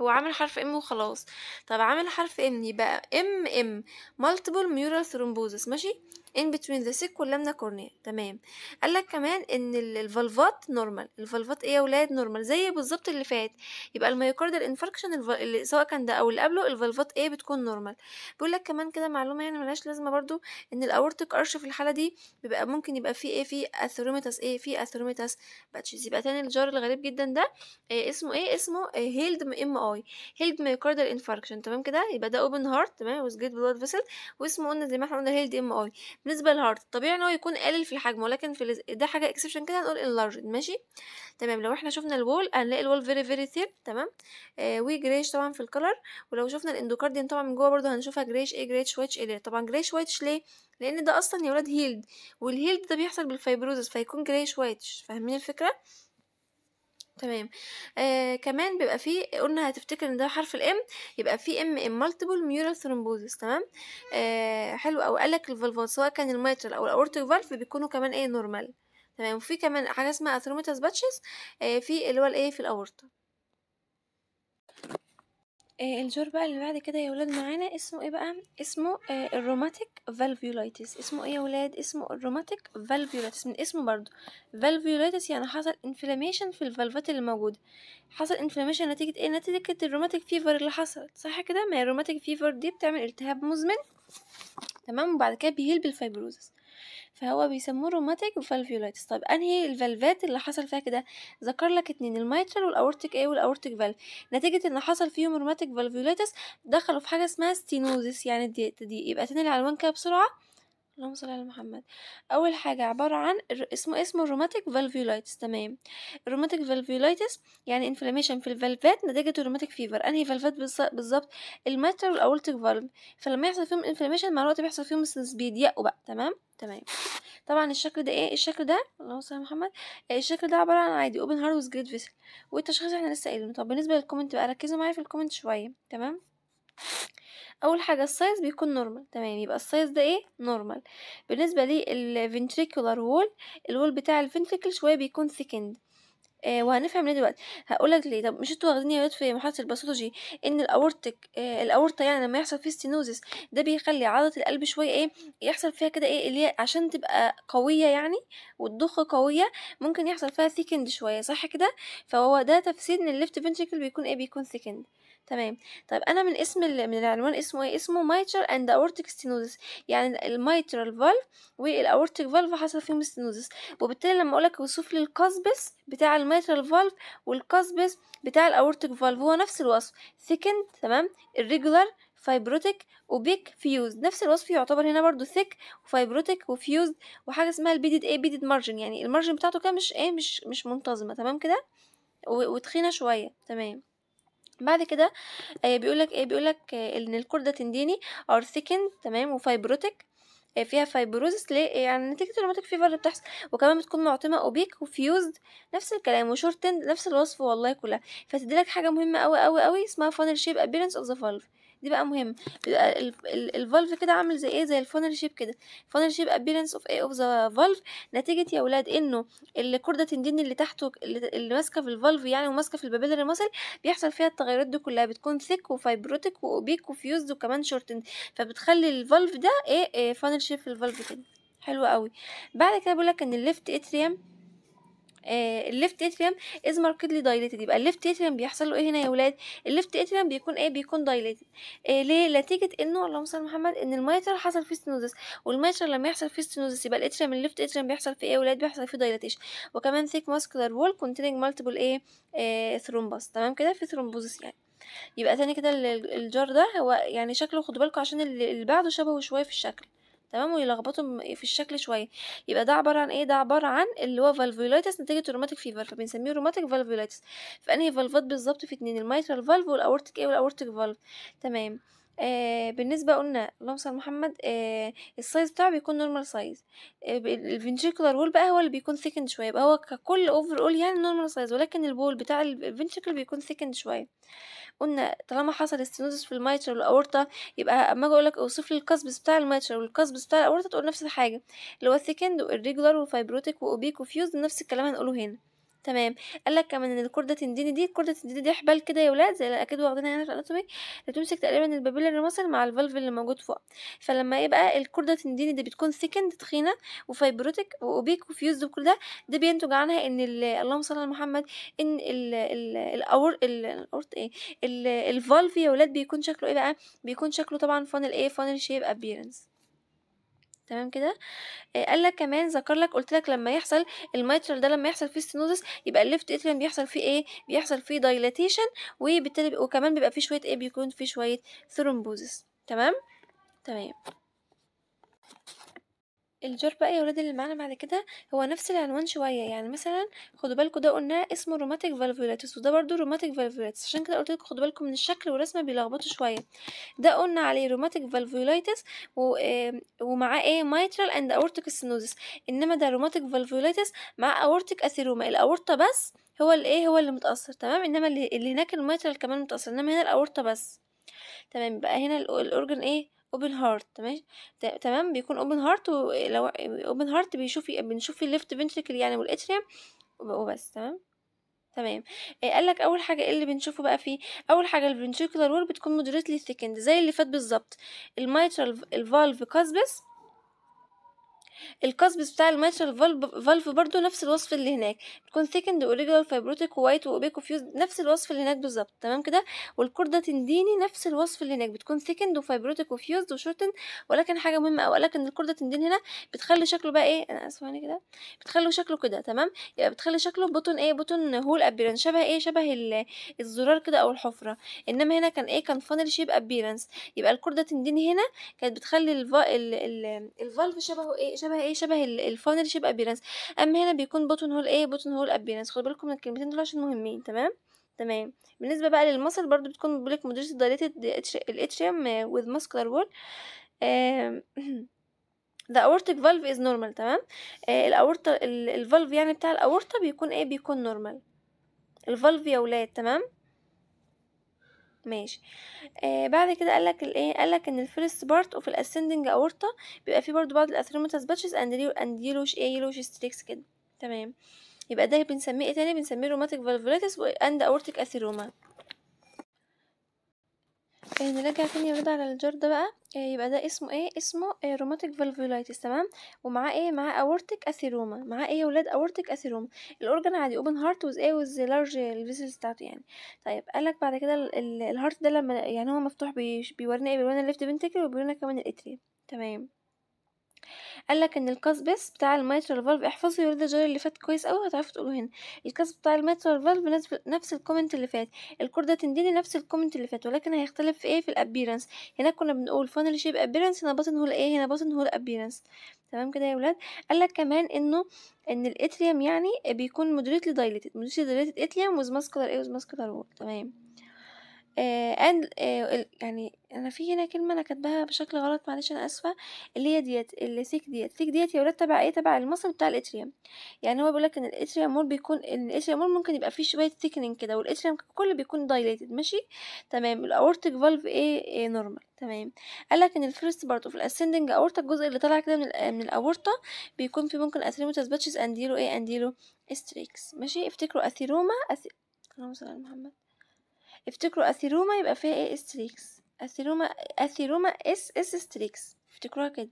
هو عامل حرف ام وخلاص طب عامل حرف ام يبقى ام ام multiple mural thrombosis ماشي in between the sick واللمنة كورنيا تمام قال لك كمان ان الفالفات نورمال الفالفات ايه يا ولاد نورمال زي بالظبط اللي فات يبقى الميوكاردال انفاركشن اللي سواء كان ده او اللي قبله الفالفات ايه بتكون نورمال بيقول لك كمان كده معلومه يعني ملهاش لازمه برضو ان الاورتيك ارش في الحاله دي بيبقى ممكن يبقى فيه ايه فيه اثروميتاس ايه فيه اثروميتاس باتشز يبقى تاني الجار الغريب جدا ده إيه اسمه ايه اسمه إيه هيلد ام اي هيلد ميوكاردال انفاركشن تمام كده يبقى ده اوبن هارت تمام وسجيت بلاد فيسل واسمه قلنا زي ما احنا قلنا هيلد ام اي بالنسبه للهارت طبيعي ان هو يكون قليل في الحجم ولكن في ال... ده حاجه اكسبشن كده هنقول انلارجد ماشي تمام لو احنا شفنا الوول هنلاقي الوول فيري فيري ثير تمام آه وي جريش طبعا في الكلر ولو شفنا الاندوكارديان طبعا من جوه برضه هنشوفها جريش ايه جريش وايتش ايه طبعا جريش وايتش ليه لان ده اصلا يا ولاد هيلد والهيلد ده بيحصل بالفيبروزس فيكون جريش وايتش فاهمين الفكره تمام آه كمان بيبقى فيه قلنا هتفتكر ان ده حرف الام يبقى فيه ام ام مالتيبل ميورال ثرومبوزس تمام آه حلو او قالك الفالفات سواء كان الميترال او الاورتيك فالف بيكونوا كمان ايه نورمال تمام وفي كمان حاجه اسمها اثرومتاس باتشز آه في اللي هو الايه في الاورطه آه، الجور بقى اللي بعد كده يا ولاد معانا اسمه ايه بقى اسمه آه، الروماتيك فالفيولايتس اسمه ايه يا ولاد اسمه الروماتيك فالفيولايتس من اسمه برضو فالفيولايتس يعني حصل انفلاميشن في الفالفات اللي موجوده حصل انفلاميشن نتيجه ايه نتيجه الروماتيك فيفر اللي حصلت صح كده ما الروماتيك فيفر دي بتعمل التهاب مزمن تمام وبعد كده بيهيل بالفايبروزس فهو بيسموه روماتيك فالفيولايتس طيب انهي الفالفات اللي حصل فيها كده ذكر لك اتنين الميترال والاورتيك ايه والاورتيك فالف نتيجه ان حصل فيهم روماتيك فالفيولايتس دخلوا في حاجه اسمها ستينوزيس يعني دي. يبقى تاني العنوان كده بسرعه اللهم صل على محمد اول حاجه عباره عن اسمه اسمه روماتيك فالفيولايتس تمام روماتيك فالفيولايتس يعني انفلاميشن في الفالفات نتيجه الروماتيك فيفر انهي فالفات بالظبط الماترال والاورتيك فالف فلما يحصل فيهم انفلاميشن مع الوقت بيحصل فيهم سنس بيضيقوا بقى تمام تمام طبعا الشكل ده ايه الشكل ده اللهم صل على محمد الشكل ده عباره عن عادي اوبن هارت وجريد فيسل والتشخيص احنا لسه قايلينه طب بالنسبه للكومنت بقى ركزوا معايا في الكومنت شويه تمام اول حاجه السايز بيكون نورمال تمام يبقى السايز ده ايه نورمال بالنسبه للفنتريكولار وول الوول بتاع الفنتريكل شويه بيكون ثيكند آه وهنفهم ليه دلوقتي هقولك ليه طب مش انتوا واخدين يا ولاد في محاضره الباثولوجي ان الاورتك آه الاورطه يعني لما يحصل فيه ستينوزس ده بيخلي عضله القلب شويه ايه يحصل فيها كده ايه اللي عشان تبقى قويه يعني والضخ قويه ممكن يحصل فيها ثيكند شويه صح كده فهو ده تفسير ان الليفت فنتريكل بيكون ايه بيكون ثيكند تمام طيب انا من اسم من العنوان اسمه ايه اسمه مايترال اند اورتيك ستينوزس يعني المايترال فالف والاورتيك فالف حصل فيهم ستينوزس وبالتالي لما اقول لك وصف لي القصبس بتاع المايترال فالف والقصبس بتاع الاورتيك فالف هو نفس الوصف ثيكند تمام irregular فايبروتيك وبيك فيوز نفس الوصف يعتبر هنا برضو ثيك وفايبروتيك وفيوز وحاجه اسمها البيدد ايه بيدد مارجن يعني المارجن بتاعته كده مش ايه مش مش منتظمه تمام كده وتخينه شويه تمام بعد كده آه، بيقولك ايه بيقولك آه، ان الكرده تنديني ار ثيكن تمام وفايبروتك آه، فيها فايبروزس ليه يعني نتيجة الروماتيك فيفر بتحصل وكمان بتكون معتمة اوبيك وفيوزد نفس الكلام وشورتند نفس الوصف والله كلها فتديلك حاجة مهمة اوي اوي اوي اسمها فانل شيب appearance اوف ذا valve دي بقى مهم بيبقى الفالف كده عامل زي ايه زي الفانل شيب كده الفانل شيب ابيرنس اوف ايه اوف ذا فالف نتيجه يا اولاد انه الكرده تندين اللي تحته اللي ماسكه في الفالف يعني وماسكه في البابيلري ماسل بيحصل فيها التغيرات دي كلها بتكون ثيك وفايبروتيك وبيك وفيوزد وكمان شورتند فبتخلي الفالف ده ايه, إيه فانل شيب في الفالف كده حلو قوي بعد كده بيقول لك ان الليفت اتريم آه، الليفت اتريوم از ماركتلي دايليتد يبقى الليفت اتريوم بيحصل له ايه هنا يا ولاد الليفت اتريوم بيكون ايه بيكون دايليتد إيه ليه نتيجه انه اللهم صل محمد ان الميتر حصل فيه ستينوزس والميتر لما يحصل فيه ستينوزس يبقى الاتريوم الليفت اتريوم بيحصل فيه ايه يا ولاد بيحصل فيه دايليتيشن وكمان ثيك ماسكولار وول كونتيننج مالتيبل ايه, إيه ثرومبوس تمام كده في ثرومبوزس يعني يبقى تاني كده الجار ده هو يعني شكله خدوا بالكم عشان اللي بعده شبهه شويه في الشكل تمام ويلخبطوا في الشكل شويه يبقى ده عباره عن ايه ده عباره عن اللي هو فالفولايتس نتيجه روماتيك فيفر فبنسميه روماتيك فالفولايتس فانهي فالفات بالظبط في اتنين الميترال فالف والاورتيك ايه والاورتيك فالف تمام آه، بالنسبه قلنا اللهم محمد آه السايز بتاعه بيكون نورمال سايز آه وول بقى هو اللي بيكون ثيكند شويه يبقى هو ككل اوفر اول يعني نورمال سايز ولكن البول بتاع الفنتريكل بيكون ثيكند شويه قلنا طالما حصل استنوزس في الميترا والاورطه يبقى اما اجي اقول لك اوصف لي القصبس بتاع الميترا والقصبس بتاع الاورطه تقول نفس الحاجه اللي هو الثيكند والريجولر والفايبروتيك واوبيك وفيوز نفس الكلام هنقوله هنا تمام قال لك كمان ان الكرده تنديني دي الكرده تنديني دي حبال كده يا ولاد زي اكيد واخدينها هنا يعني في الاناتومي بتمسك تقريبا البابيلر ماسل مع الفالف اللي موجود فوق فلما يبقى إيه الكرده تنديني دي بتكون ثيكند تخينه وفايبروتيك واوبيك وفيوزد وكل ده ده بينتج عنها ان اللهم صل على محمد ان الاور الاورت ايه الفالف يا ولاد بيكون شكله ايه بقى بيكون شكله طبعا فانل ايه فانل شيب ابييرنس تمام كده آه قال لك كمان ذكر لك قلت لك لما يحصل الميترال ده لما يحصل فيه ستنوزس يبقى الليفت اتريوم بيحصل فيه ايه بيحصل فيه دايلاتيشن وبالتالي وكمان بيبقى فيه شويه ايه بيكون فيه شويه ثرومبوزس تمام تمام الجار بقى يا ولاد اللي معانا بعد كده هو نفس العنوان شويه يعني مثلا خدوا بالكم ده قلناه اسمه روماتيك فالفولاتس وده برده روماتيك فالفولاتس عشان كده قلت لكم خدوا بالكم من الشكل والرسمه بيلخبطوا شويه ده قلنا عليه روماتيك فالفولاتس و... ومعاه ايه مايترال اند اورتيك سينوزس انما ده روماتيك فالفولاتس مع اورتيك اثيروما الاورطه بس هو الايه هو اللي متاثر تمام انما اللي, اللي هناك المايترال كمان متاثر انما هنا الاورطه بس تمام بقى هنا الاورجن ايه اوبن هارت تمام تمام بيكون اوبن هارت ولو اوبن هارت بيشوف بنشوف الليفت فينتريكل يعني والاتريوم وبس تمام تمام آه قال لك اول حاجه ايه اللي بنشوفه بقى فيه اول حاجه الفينتريكولار وول بتكون مودريتلي ثيكند زي اللي فات بالظبط الميترال الفالف كاسبس القصب بتاع الميترال فالف برضو نفس الوصف اللي هناك بتكون ثيكند اوريجينال فايبروتيك وايت وأوبيك فيوز نفس الوصف اللي هناك بالظبط تمام كده والكرده تنديني نفس الوصف اللي هناك بتكون ثيكند وفايبروتيك وفيوزد وشورتن ولكن حاجه مهمه او لكن الكرده تندين هنا بتخلي شكله بقى ايه انا اسفه يعني كده بتخلي شكله كده تمام يعني بتخلي شكله بطن ايه بطن هول ابيرنس شبه ايه شبه الزرار كده او الحفره انما هنا كان ايه كان فانل شيب ابيرنس يبقى الكرده تندين هنا كانت بتخلي الفالف شبهه ايه شبه شبه ايه شبه الفانل شيب ابيرنس اما هنا بيكون بوتن هول ايه بوتن هول ابيرنس خد بالكم من الكلمتين دول عشان مهمين تمام تمام بالنسبه بقى للمصل برضو بتكون بيقولك مودريت دايليتد الاتريوم وذ ماسكولار وول the aortic valve is normal تمام آه الاورطه الفالف يعني بتاع الاورطه بيكون ايه بيكون نورمال الفالف يا ولاد تمام ماشي آه بعد كده قالك الايه قالك ان الفيرست بارت اوف الاسندنج اورتا بيبقى فيه برضو بعض الاثروميتاس باتشز اند يلوش ايه يلوش ستريكس كده تمام يبقى ده بنسميه ايه تاني بنسميه روماتيك فالفوليتس واند اورتيك اثيروما آه، نرجع تاني نرد على ده بقى آه، يبقى ده اسمه ايه اسمه آه، روماتيك فالفولايتس تمام ومعاه ايه معاه اورتيك اثيروما معاه ايه يا ولاد اورتيك اثيروما الاورجن عادي اوبن هارت وز ايه وز لارج الفيسلز بتاعته يعني طيب قالك بعد كده الهارت ده لما يعني هو مفتوح بيورينا ايه بيورينا الليفت بنتكل وبيورينا كمان الاتريا تمام قال لك ان القاس بس بتاع الميترال فالف احفظوا يا ولاد الجاري اللي فات كويس قوي هتعرفوا تقولوا هنا القاس بتاع الميترال فالف نفس الكومنت اللي فات الكوردة تنديني نفس الكومنت اللي فات ولكن هيختلف في ايه في الابيرنس هنا كنا بنقول فانل شيب ابيرنس هنا باتن هول ايه هنا باتن هول ابيرنس تمام كده يا ولاد قال لك كمان انه ان الاتريوم يعني بيكون مودريتلي دايليتد مودريتلي دايليتد اتريوم وز ماسكولار ايه وز ماسكولار تمام آه، and آه، يعني انا في هنا كلمه انا كاتباها بشكل غلط معلش انا اسفه اللي هي ديت اللي سيك ديت سيك ديت يا ولاد تبع ايه تبع المصل بتاع الاتريوم يعني هو بيقول لك ان الاتريوم مول بيكون ان الاتريوم مول ممكن يبقى فيه شويه ثيكنينج كده والاتريوم كله بيكون دايليتد ماشي تمام الاورتيك فالف ايه, إيه نورمال تمام قال لك ان الفيرست بارت اوف الاسندنج اورتا الجزء اللي طالع كده من من الاورتا بيكون فيه ممكن اثيرومتاس باتشز انديلو ايه انديلو استريكس ماشي افتكروا اثيروما أث... اللهم صل على محمد افتكروا اثيروما يبقى فيها ايه ستريكس اثيروما اثيروما اس اس ستريكس افتكروها كده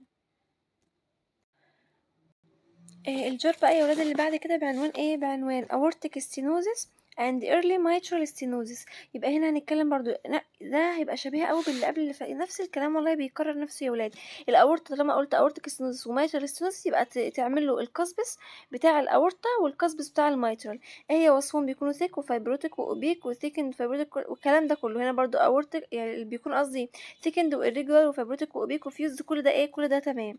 آه، الجرب بقى يا ولاد اللي بعد كده بعنوان ايه بعنوان aortic stenosis and early mitral stenosis يبقى هنا هنتكلم برضو ده هيبقى شبيه قوي باللي قبل اللي فات نفس الكلام والله بيكرر نفسه يا ولاد الاورطه طالما قلت اورتك stenosis وميترال stenosis يبقى تعمل له القصبس بتاع الاورطه والقصبس بتاع الميترال هي وصفهم بيكونوا ثيك وفايبروتيك واوبيك اند فايبروتيك والكلام ده كله هنا برضو اورتك يعني بيكون قصدي ثيكند وإريجولار وفايبروتيك واوبيك وفيوز كل ده ايه كل ده تمام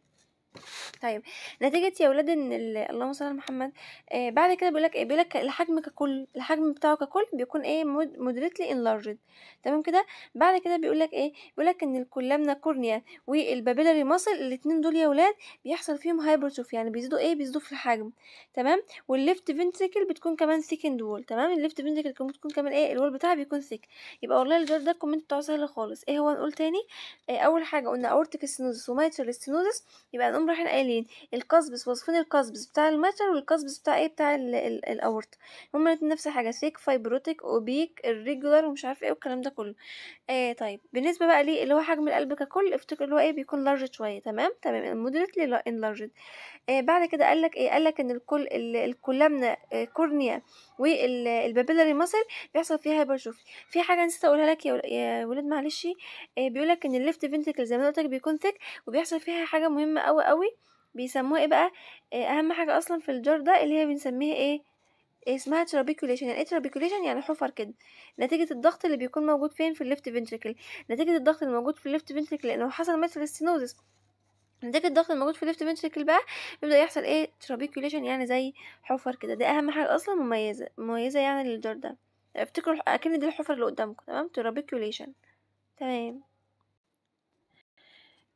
طيب نتيجة يا ولاد ان اللهم صل على محمد آه بعد كده بيقولك ايه بيقولك الحجم ككل الحجم بتاعه ككل بيكون ايه مودريتلي انلارجد تمام كده بعد كده بيقولك ايه بيقولك ان الكلامنا كورنيا والبابيلاري ماسل الاتنين دول يا ولاد بيحصل فيهم هايبرتروفي يعني بيزيدوا ايه بيزيدوا في الحجم تمام والليفت فينتريكل بتكون كمان سيكند وول تمام الليفت فينتريكل بتكون كمان ايه الوول بتاعها بيكون ثيك يبقى والله الجدول ده الكومنت بتاعه سهل خالص ايه هو نقول تاني ايه اول حاجة قلنا اورتيك ستينوزس وميترال ستينوزس يبقى نقوم رايحين قايلين القصبس وصفين القصبس بتاع المتر والقصبس بتاع ايه بتاع الاورطه هما الاثنين نفس الحاجه سيك فايبروتيك اوبيك الريجولار ومش عارف ايه والكلام ده كله آه طيب بالنسبه بقى ليه اللي هو حجم القلب ككل افتكر اللي هو ايه بيكون لارج شويه تمام تمام مودريتلي انلارجد آه بعد كده قالك ايه قالك ان الكل الكلامنا آه، كورنيا والبابيلاري ماسل بيحصل فيها هايبرتروفي في حاجه نسيت اقولها لك يا ولاد معلش آه، بيقول لك ان الليفت فينتريكل زي ما قلت لك بيكون ثيك وبيحصل فيها حاجه مهمه قوي قوي بيسموها ايه بقى آه، اهم حاجه اصلا في الجار ده اللي هي بنسميها ايه آه، اسمها ترابيكوليشن يعني ايه ترابيكوليشن يعني حفر كده نتيجة الضغط اللي بيكون موجود فين في الليفت فينتريكل نتيجة الضغط اللي موجود في الليفت فينتريكل لانه حصل مثل ماتريستينوزس نتيجة الضغط الموجود في الليفت فينتريكل بقى بيبدأ يحصل ايه ترابيكيوليشن يعني زي حفر كده ده أهم حاجة أصلا مميزة مميزة يعني للجار ده افتكروا أكن دي الحفر اللي قدامكم تمام ترابيكيوليشن تمام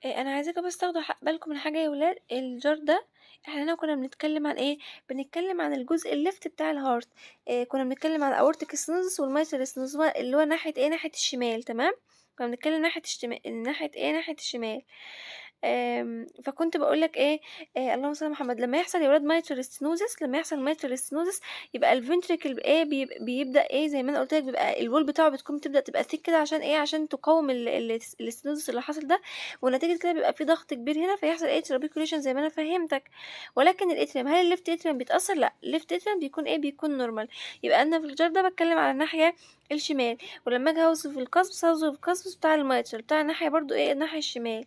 إيه انا عايزاكم بس تاخدوا بالكم من حاجه يا ولاد الجار ده احنا هنا كنا بنتكلم عن ايه بنتكلم عن الجزء الليفت بتاع الهارت إيه كنا بنتكلم عن اورتيك سنوزس والمايتر سنوزس اللي هو ناحيه ايه ناحيه الشمال تمام كنا بنتكلم ناحيه الشمال ناحيه ايه ناحيه الشمال آمم، فكنت بقولك ايه, إيه اللهم صل محمد لما يحصل يا ولاد مايترال ستنوزس لما يحصل مايترال ستنوزس يبقى الفنتريكل ايه بيبدا ايه زي ما انا قلت لك بيبقى الول بتاعه بتكون بتبدا تبقى ثيك كده عشان ايه عشان تقاوم الستنوزس اللي حصل ده ونتيجه كده بيبقى في ضغط كبير هنا فيحصل ايه ترابيكوليشن زي ما انا فهمتك ولكن الاتريم هل الليفت اتريم بيتاثر لا الليفت اتريم بيكون ايه بيكون نورمال يبقى انا في الجار ده بتكلم على الناحيه الشمال ولما اجي اوصف القصب هوصف القصب بتاع الميترال بتاع الناحيه برضو ايه الناحيه الشمال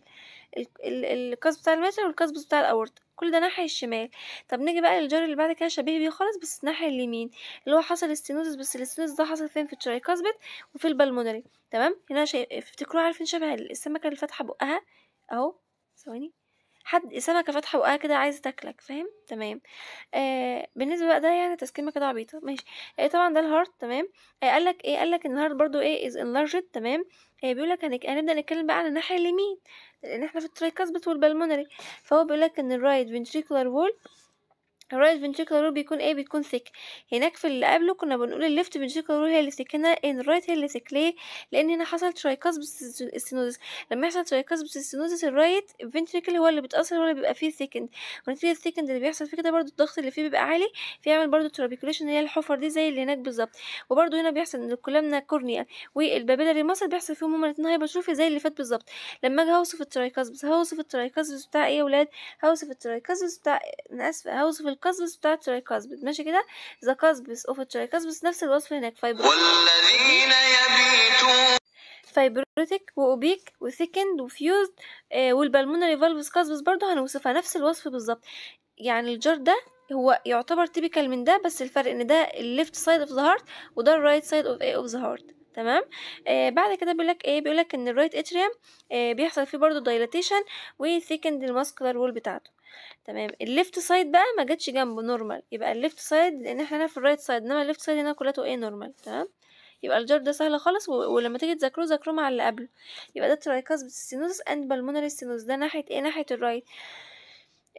القصب بتاع الماتر والقصب بتاع الاورطه كل ده ناحية الشمال طب نيجي بقى للجار اللي بعد كده شبيه بيه خالص بس الناحية اليمين اللي هو حصل استينوزس بس الاستينوزس ده حصل فين في الترايكاسبت وفي البلمونري تمام هنا شايف عارفين شبه السمكة اللي فاتحة بقها اهو ثواني حد سمكة فاتحة بقها كده عايزة تاكلك فاهم تمام آه بالنسبة بقى ده يعني تسكيمة كده عبيطة ماشي آه طبعا ده الهارت تمام آه قالك ايه قالك ان الهارت برضو ايه از انلارجد تمام آه، بيقول لك هنك... هنبدا نتكلم بقى على الناحيه اليمين لان احنا في الترايكاسبت والبلمونري فهو بيقول لك ان الرايت ventricular wall الرايت رول بيكون ايه بيكون ثيك هناك في اللي قبله كنا بنقول الليفت رول هي اللي ثيك هنا ان الرايت هي اللي ثيك ليه لان هنا حصل ترايكاسبس ستينوزس لما يحصل ترايكاسبس ستينوزس الرايت فينتريكل هو اللي بيتاثر هو اللي بيبقى فيه ثيكند ونتيجه الثيكند اللي بيحصل فيه كده برده الضغط اللي فيه بيبقى عالي فيعمل برده ترابيكوليشن هي الحفر دي زي اللي هناك بالظبط وبرده هنا بيحصل ان الكولامنا كورنيا والبابيلاري ماسل بيحصل فيهم هما الاثنين هايبرتروفي زي اللي فات بالظبط لما اجي هوصف الترايكاسبس هوصف الترايكاسبس بتاع ايه يا ولاد هوصف الترايكاسبس بتاع انا اسفه هوصف الكاسبس بتاع الترايكاسبس ماشي كده ذا كاسبس اوف الترايكاسبس نفس الوصف هناك فايبروتيك والذين يبيتون فايبروتيك واوبيك وثيكند وفيوزد والبالمونري فالفوس كاسبس برضو هنوصفها نفس الوصف بالظبط يعني الجار ده هو يعتبر تيبيكال من ده بس الفرق ان ده الليفت سايد اوف ذا هارت وده الرايت سايد اوف اوف ذا هارت تمام آه بعد كده بيقول لك ايه بيقول لك ان الرايت اتريوم آه بيحصل فيه برضه دايلاتيشن وثيكند الماسكولار وول بتاعته تمام الليفت سايد بقى ما جاتش جنبه نورمال يبقى الليفت سايد لان احنا هنا في الرايت سايد انما الليفت سايد هنا كلها ايه نورمال تمام يبقى الجار ده سهل خالص ولما تيجي تذاكروه ذاكروه مع اللي قبله يبقى ده ترايكاسبس ستينوزس اند بالمونري ستينوزس ده ناحيه ايه ناحيه الرايت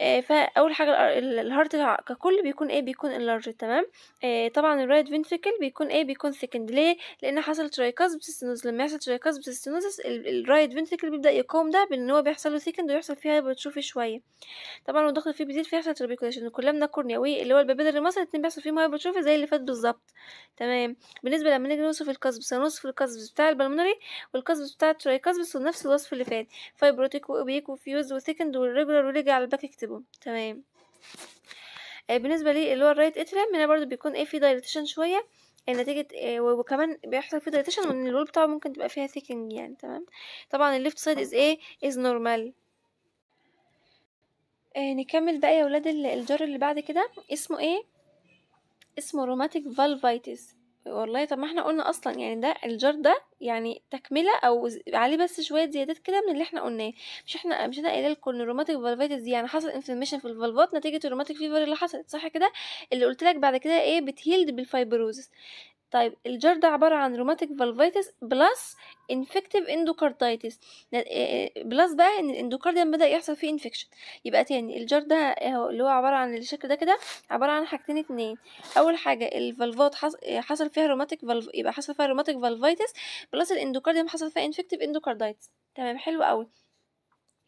آه، فاول حاجه الهارت ككل بيكون ايه بيكون انلارج تمام آه، طبعا الرايت فينتريكل بيكون ايه بيكون سكند ليه لان حصل ترايكاز بسيستنوز لما يحصل ترايكاز بسيستنوز الرايت فينتريكل بيبدا يقاوم ده بان هو بيحصل له سكند ويحصل فيها بتشوفي شويه طبعا لو الضغط فيه بيزيد فيحصل تربيكوليشن الكولامنا كورنيوي اللي هو البابيلر مثلا الاتنين بيحصل فيهم هايبرتروفي زي اللي فات بالظبط تمام بالنسبه لما نيجي نوصف القصبس هنوصف القصبس بتاع البلمونري والقصبس بتاع الترايكاز ونفس الوصف اللي فات فايبروتيك وبيك وفيوز وسكند والريجولار ورجع على الباك اكتب هتسيبه تمام آه، بالنسبه لي اللي هو الرايت اتريم هنا برضو بيكون ايه في دايليتيشن شويه آه، نتيجة آه، وكمان بيحصل فيه دايليتيشن وان الول بتاعه ممكن تبقى فيها ثيكنج يعني تمام طبعا الليفت سايد از ايه از نورمال نكمل بقى يا ولاد الجر اللي بعد كده اسمه ايه اسمه روماتيك فالفيتس والله طب ما احنا قلنا اصلا يعني ده الجار ده يعني تكمله او عليه بس شويه زيادات كده من اللي احنا قلناه مش احنا مش انا قايله لكم ان الروماتيك فالفيتس دي يعني حصل انفلاميشن في الفالفات نتيجه الروماتيك فيفر اللي حصلت صح كده اللي قلت لك بعد كده ايه بتهيلد بالفايبروزس طيب الجر ده عبارة عن روماتيك فالفيتس بلس انفكتيف اندوكارديتس بلس بقى ان الاندوكارديوم بدأ يحصل فيه انفكشن يبقى تاني الجر ده اللي هو عبارة عن الشكل ده كده عبارة عن حاجتين اتنين اول حاجة الفالفات آه، حصل فيها روماتيك فالف يبقى حصل فيها روماتيك فالفيتس بلس الاندوكارديوم حصل فيها انفكتيف اندوكارديتس تمام حلو اوي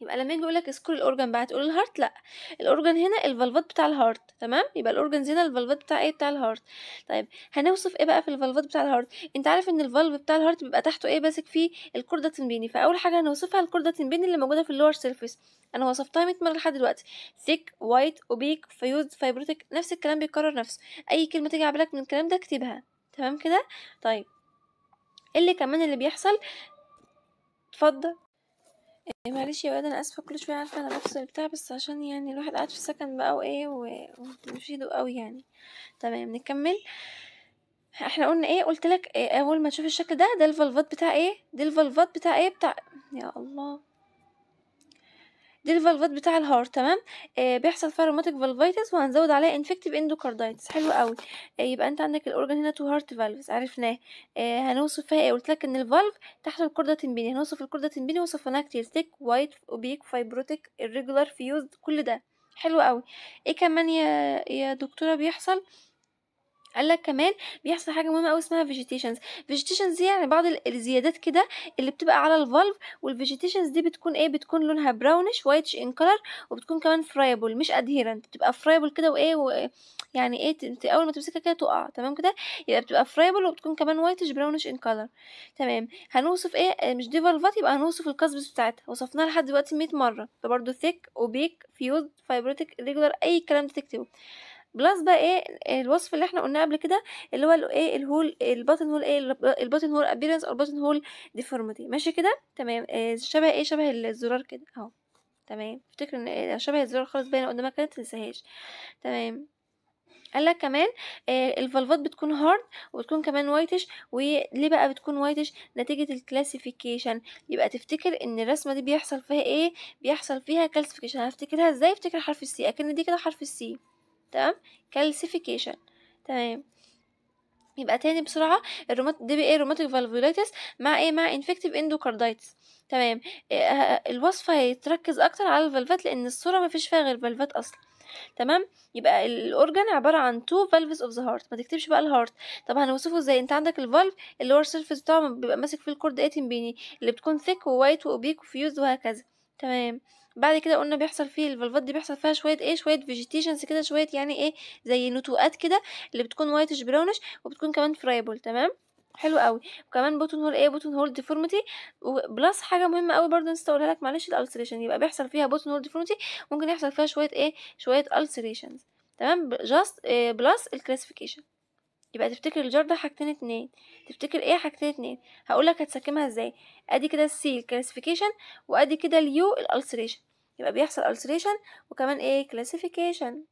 يبقى لما يجي يقولك اذكر الاورجن بقى هتقول الهارت لا الاورجن هنا الفالفات بتاع الهارت تمام يبقى الاورجنز هنا الفالفات بتاع ايه بتاع الهارت طيب هنوصف ايه بقى في الفالفات بتاع الهارت انت عارف ان الفالف بتاع الهارت بيبقى تحته ايه باسك فيه الكرده التنبيني فاول حاجه هنوصفها الكرده التنبيني اللي موجوده في اللور سيرفيس انا وصفتها 100 مره لحد دلوقتي ثيك وايت اوبيك فيوز فايبروتيك نفس الكلام بيتكرر نفسه اي كلمه تيجي على بالك من الكلام ده اكتبها تمام كده طيب إيه اللي كمان اللي بيحصل اتفضل إيه معلش يا واد انا اسفه كل شويه عارفه انا بفصل بتاع بس عشان يعني الواحد قاعد في سكن بقى وايه ومش هدوء قوي يعني تمام نكمل احنا قلنا ايه قلت لك إيه اول ما تشوف الشكل ده ده الفالفات بتاع ايه دي الفالفات بتاع ايه بتاع يا الله دي الفالفات بتاع الهار تمام آه بيحصل فيها روماتيك فالفيتس وهنزود عليها انفكتيف اندوكاردايتس حلو قوي آه يبقى انت عندك الاورجان هنا تو هارت فالفز عرفناه آه هنوصف فيها ايه قلت لك ان الفالف تحت القرده التنبيني هنوصف القرده التنبيني وصفناها كتير ثيك وايت اوبيك فايبروتيك irregular فيوزد كل ده حلو قوي ايه كمان يا يا دكتوره بيحصل قال لك كمان بيحصل حاجه مهمه قوي اسمها فيجيتيشنز فيجيتيشنز يعني بعض الزيادات كده اللي بتبقى على الفالف والفيجيتيشنز دي بتكون ايه بتكون لونها براونش وايتش ان كلر وبتكون كمان فرايبل مش ادهيرنت بتبقى فرايبل كده وايه و... يعني ايه اول ما تمسكها كده تقع تمام كده يبقى بتبقى فرايبل وبتكون كمان وايتش براونش ان كلر تمام هنوصف ايه آه، مش دي فالفات يبقى هنوصف الكاسبس بتاعتها وصفناها لحد دلوقتي 100 مره فبرضه ثيك اوبيك فيوز فايبروتيك ريجولار اي كلام تكتبه بلس بقى ايه الوصف اللي احنا قلناه قبل كده اللي هو ايه الهول الباتن هول ايه الباتن هول ابيرنس او الباتن هول ديفورميتي ماشي كده تمام آه شبه ايه شبه الزرار كده اهو تمام افتكر ان آه، شبه الزرار خالص باينه قدامك كده متنساهاش تمام قال لك كمان آه الفالفات بتكون هارد وبتكون كمان وايتش وليه بقى بتكون وايتش نتيجه الكلاسيفيكيشن يبقى تفتكر ان الرسمه دي بيحصل فيها ايه بيحصل فيها كلاسيفيكيشن هفتكرها ازاي افتكر حرف السي اكن دي كده حرف السي تمام كالسيفيكيشن تمام يبقى تاني بسرعه الرومات دي بي ايه روماتيك فالفولايتس مع ايه مع انفكتيف اندوكارديتس تمام آه، آه، الوصف هيتركز اكتر على الفالفات لان الصوره ما فيش فيها غير فالفات اصلا تمام يبقى الاورجن عباره عن تو فالفز اوف ذا هارت ما تكتبش بقى الهارت طب هنوصفه ازاي انت عندك الفالف اللور هو السيرفيس بتاعه بيبقى ماسك فيه الكورد 18 بيني اللي بتكون ثيك ووايت واوبيك وفيوز وهكذا تمام بعد كده قلنا بيحصل فيه الفلفات دي بيحصل فيها شويه ايه شويه فيجيتيشنز كده شويه يعني ايه زي نتوءات كده اللي بتكون وايتش براونش وبتكون كمان فرايبل تمام حلو قوي وكمان بوتون هول ايه بوتون هول ديفورميتي وبلس حاجه مهمه قوي برضه نسيت اقولها لك معلش الالسريشن يبقى بيحصل فيها بوتون هول ديفورميتي ممكن يحصل فيها شويه ايه شويه السريشنز تمام جاست بلس الكلاسيفيكيشن يبقى تفتكر الجار ده حاجتين اتنين تفتكر ايه حاجتين اتنين هقولك هتسكمها ازاي ادي كده السي الكلاسيفيكيشن وادي كده اليو الالسريشن يبقى بيحصل الالسريشن وكمان ايه كلاسيفيكيشن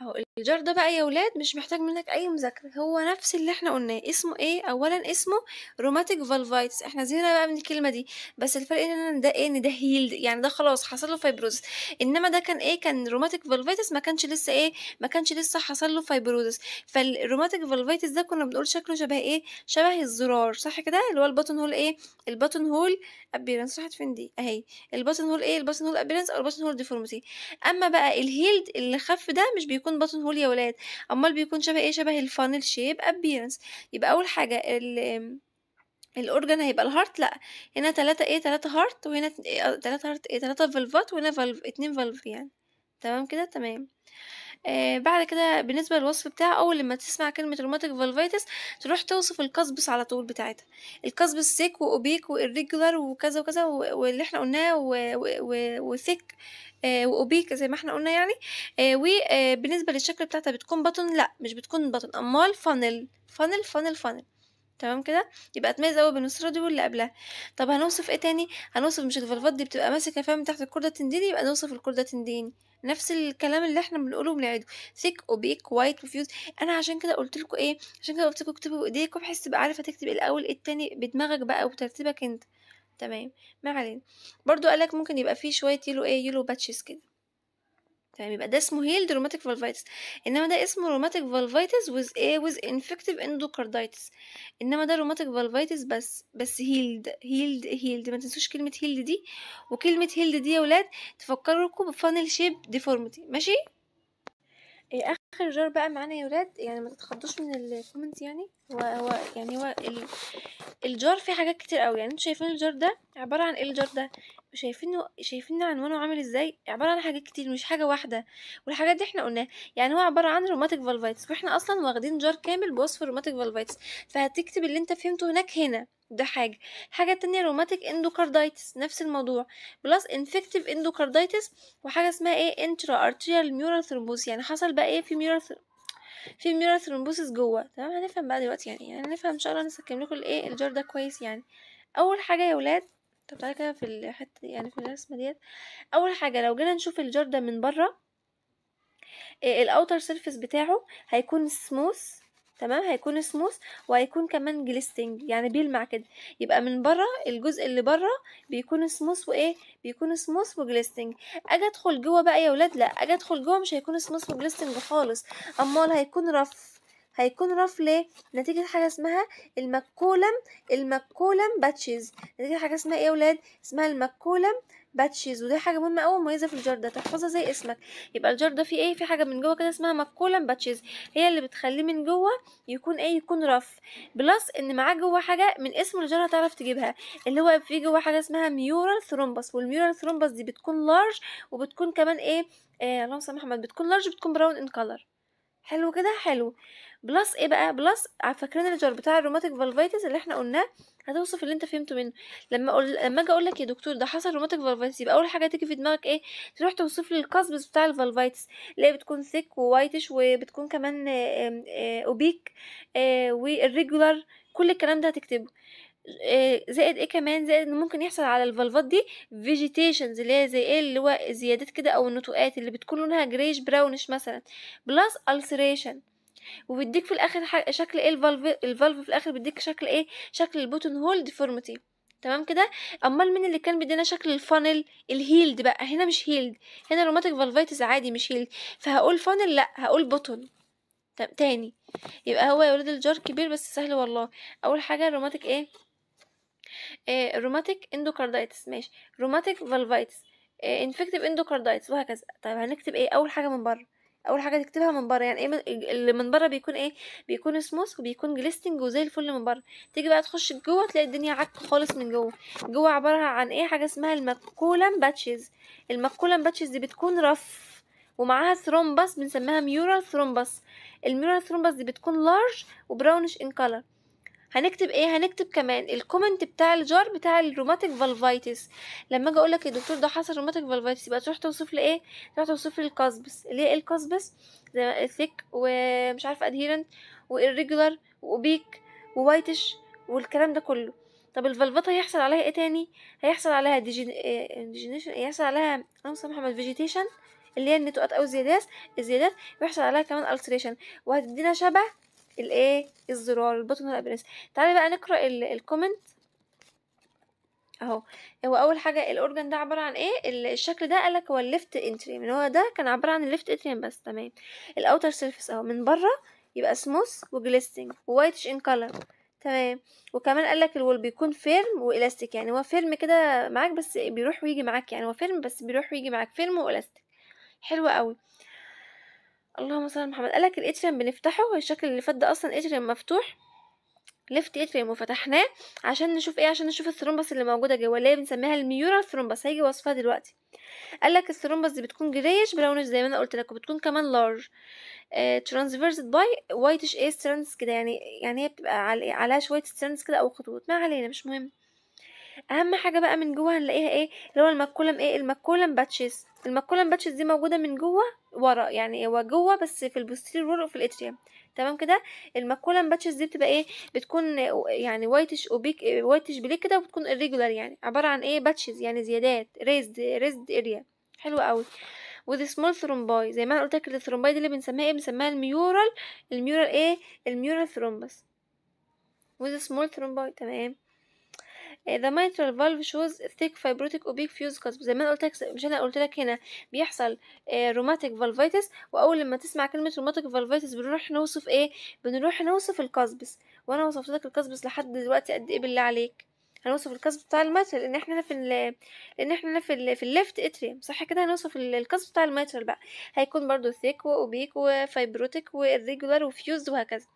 اهو الجار ده بقى يا ولاد مش محتاج منك اي مذاكره هو نفس اللي احنا قلناه اسمه ايه اولا اسمه روماتيك فالفايتس احنا زينا بقى من الكلمه دي بس الفرق ان ده ايه ان ده هيلد يعني ده خلاص حصل له فايبروزس انما ده كان ايه كان روماتيك فالفايتس ما كانش لسه ايه ما كانش لسه حصل له فايبروزس فالروماتيك فالفايتس ده كنا بنقول شكله شبه ايه شبه الزرار صح كده اللي هو البطن هول ايه البطن هول ابيرنس راحت فين دي اهي البطن هول ايه البطن هول ابيرنس او البطن هول ديفورميتي اما بقى الهيلد اللي خف ده مش بيكون بطن هول يا ولاد امال بيكون شبه ايه شبه الفانل شيب ابيرنس يبقى اول حاجه ال الاورجن هيبقى الهارت لا هنا تلاتة ايه تلاتة هارت وهنا آه، تلاتة هارت ايه تلاتة فالفات وهنا فالف اتنين فالف يعني تمام كده تمام آه بعد كده بالنسبه للوصف بتاعها اول لما تسمع كلمه روماتيك فالفيتس تروح توصف القصبس على طول بتاعتها القصبس سيك واوبيك والريجولار وكذا وكذا واللي احنا قلناه وثيك آه، واوبيك زي ما احنا قلنا يعني آه، وبالنسبه آه، للشكل بتاعتها بتكون بطن لا مش بتكون بطن امال فانل فانل فانل فانل تمام كده يبقى تميز قوي بين الصوره دي واللي قبلها طب هنوصف ايه تاني هنوصف مش الفلفات دي بتبقى ماسكه فيها من تحت الكرده تنديني يبقى نوصف الكرده تنديني نفس الكلام اللي احنا بنقوله وبنعيده ثيك اوبيك وايت وفيوز انا عشان كده قلت لكم ايه عشان كده قلت لكم اكتبوا بايديكم بحيث تبقى عارفه تكتب الاول ايه التاني بدماغك بقى وترتيبك انت تمام ما علينا برضو قالك ممكن يبقى فيه شويه يلو ايه يلو باتشز كده تمام يبقى ده اسمه هيلد روماتيك فالفيتس انما ده اسمه روماتيك فالفيتس ويز ايه ويز انفكتيف اندوكاردايتس انما ده روماتيك فالفيتس بس بس هيلد هيلد هيلد ما تنسوش كلمه هيلد دي وكلمه هيلد دي يا ولاد تفكروا لكم بفانل شيب ديفورميتي ماشي إيه، اخر جار بقى معانا يا ولاد يعني ما تتخضوش من الكومنت يعني هو هو يعني هو ال... الجار فيه حاجات كتير قوي يعني انتوا شايفين الجار ده عباره عن ايه الجار ده شايفينه شايفين عنوانه عامل ازاي عباره عن حاجات كتير مش حاجه واحده والحاجات دي احنا قلناها يعني هو عباره عن روماتيك فالفايتس واحنا اصلا واخدين جار كامل بوصف الروماتيك فالفايتس فهتكتب اللي انت فهمته هناك هنا ده حاجة حاجة تانية روماتيك اندوكاردايتس نفس الموضوع بلس انفكتيف اندوكاردايتس وحاجة اسمها ايه انترا ارتيريال ميورال ثرومبوس يعني حصل بقى ايه في ميورال في ميورال ثرومبوسس جوه تمام هنفهم بقى دلوقتي يعني, يعني هنفهم يعني ان شاء الله نسكن لكم الايه الجار ده كويس يعني اول حاجة يا ولاد طب تعالى كده في الحته يعني في الرسمه ديت اول حاجه لو جينا نشوف الجردة من بره آه، الاوتر سيرفيس بتاعه هيكون سموث تمام هيكون سموث وهيكون كمان جليستنج يعني بيلمع كده يبقى من بره الجزء اللي بره بيكون سموث وايه بيكون سموث وجليستنج اجي ادخل جوه بقى يا ولاد لا اجي ادخل جوه مش هيكون سموث وجليستنج خالص امال هيكون رف هيكون رف ليه نتيجة حاجة اسمها المكولم المكولم باتشز نتيجة حاجة اسمها ايه يا ولاد اسمها المكولم باتشز ودي حاجه مهمه قوي مميزه في الجار ده تحفظها زي اسمك يبقى الجار ده فيه ايه في حاجه من جوه كده اسمها مكولم باتشز هي اللي بتخليه من جوه يكون ايه يكون رف بلس ان معاه جوه حاجه من اسم الجار هتعرف تجيبها اللي هو في جوه حاجه اسمها ميورال ثرومبس والميورال ثرومبس دي بتكون لارج وبتكون كمان ايه, إيه اللهم صل على محمد بتكون لارج بتكون براون ان كلر حلو كده حلو بلس ايه بقى بلس فاكرين الجار بتاع الروماتيك فالفيتس اللي احنا قلناه هتوصف اللي انت فهمته منه لما اقول لما اجي اقول لك يا دكتور ده حصل روماتيك فالفيتس يبقى اول حاجه تيجي في دماغك ايه تروح توصف لي القصبس بتاع الفالفيتس اللي بتكون ثيك ووايتش وبتكون كمان اوبيك آه، آه، والريجولار كل الكلام ده هتكتبه آه، زائد ايه كمان زائد ان ممكن يحصل على الفالفات دي فيجيتيشنز اللي هي زي ايه اللي هو زيادات كده او النتوءات اللي بتكون لونها جريش براونش مثلا بلس ulceration وبيديك في الاخر شكل ايه الفالف الفالف في الاخر بيديك شكل ايه شكل البوتن هول ديفورميتي تمام كده امال مين اللي كان بيدينا شكل الفانل الهيلد بقى هنا مش هيلد هنا روماتيك فالفيتس عادي مش هيلد فهقول فانل لا هقول طب تاني يبقى هو يا ولاد الجار كبير بس سهل والله اول حاجه الروماتيك ايه, آه، روماتيك اندوكاردايتس ماشي روماتيك فالفيتس انفكتيف آه، اندوكاردايتس وهكذا طيب هنكتب ايه اول حاجه من بره اول حاجه تكتبها من بره يعني ايه اللي من بره بيكون ايه بيكون سموث وبيكون جليستنج وزي الفل من بره تيجي بقى تخش جوه تلاقي الدنيا عك خالص من جوه جوه عباره عن ايه حاجه اسمها المكولم باتشز المكولم باتشز دي بتكون رف ومعاها ثرومبس بنسميها ميورال ثرومبس الميورال ثرومبس دي بتكون لارج وبراونش ان كلر هنكتب ايه هنكتب كمان الكومنت بتاع الجار بتاع الروماتيك فالفايتس لما اجي اقول لك دكتور ده حصل روماتيك فالفايتس يبقى تروح توصف لي ايه تروح توصف لي الكاسبس اللي ايه الكاسبس زي ثيك ومش عارفه ادهيرنت وإريجولار وبيك ووايتش والكلام ده كله طب الفلفات هيحصل عليها ايه تاني هيحصل عليها ديجينيشن إيه، ديجنيشن هيحصل عليها اللهم صل محمد فيجيتيشن اللي هي النتوءات او الزيادات الزيادات بيحصل عليها كمان التريشن وهتدينا شبه الايه الزرار البطن الابرس تعالي بقى نقرا الكومنت اهو هو اول حاجه الاورجن ده عباره عن ايه الشكل ده قالك هو الليفت انتريم اللي هو ده كان عباره عن الليفت انتريم بس تمام الاوتر سيرفيس اهو من بره يبقى سموث وجليستنج ووايتش ان كلر تمام وكمان قالك الول بيكون فيرم والاستيك يعني هو فيرم كده معاك بس بيروح ويجي معاك يعني هو فيرم بس بيروح ويجي معاك فيرم والاستيك حلو قوي اللهم صل على محمد قالك الاتريم بنفتحه الشكل اللي فات ده اصلا اتريم مفتوح لفت اتريم وفتحناه عشان نشوف ايه عشان نشوف الثرومبس اللي موجوده جوه اللي بنسميها الميورال ثرومبس هيجي وصفها دلوقتي قالك الثرومبس دي بتكون جريش براونش زي ما انا قلت لك وبتكون كمان لارج آه ترانسفيرسد باي وايتش ايه سترانس كده يعني يعني هي بتبقى إيه، عليها شويه سترانس كده او خطوط ما علينا مش مهم اهم حاجه بقى من جوه هنلاقيها ايه اللي هو المكولم ايه المكولم باتشز المكولم باتشز دي موجوده من جوه ورا يعني هو جوه بس في البوستيريور ورق في الاتريوم تمام كده المكولم باتشز دي بتبقى ايه بتكون يعني وايتش اوبيك وايتش بليك كده وبتكون ريجولار يعني عباره عن ايه باتشز يعني زيادات ريزد ريزد اريا حلو قوي وذ سمول ثرومباي زي ما انا قلت لك الثرومباي دي اللي بنسميها ايه بنسميها الميورال الميورال ايه الميورال ثرومبس وذ سمول ثرومباي تمام the mitral valve shows thick fibrotic oblique fuse cusp زي ما انا قلت لك مش انا قلت لك هنا بيحصل روماتيك آه، فالفيتس واول لما تسمع كلمه روماتيك فالفيتس بنروح نوصف ايه بنروح نوصف القصبس وانا وصفت لك القصبس لحد دلوقتي قد ايه بالله عليك هنوصف الكسب بتاع الماتيريال لان احنا في لان احنا في في الليفت اتريوم صح كده هنوصف الكسب بتاع الماتيريال بقى هيكون برضو ثيك واوبيك وفايبروتيك والريجولار وفيوز وهكذا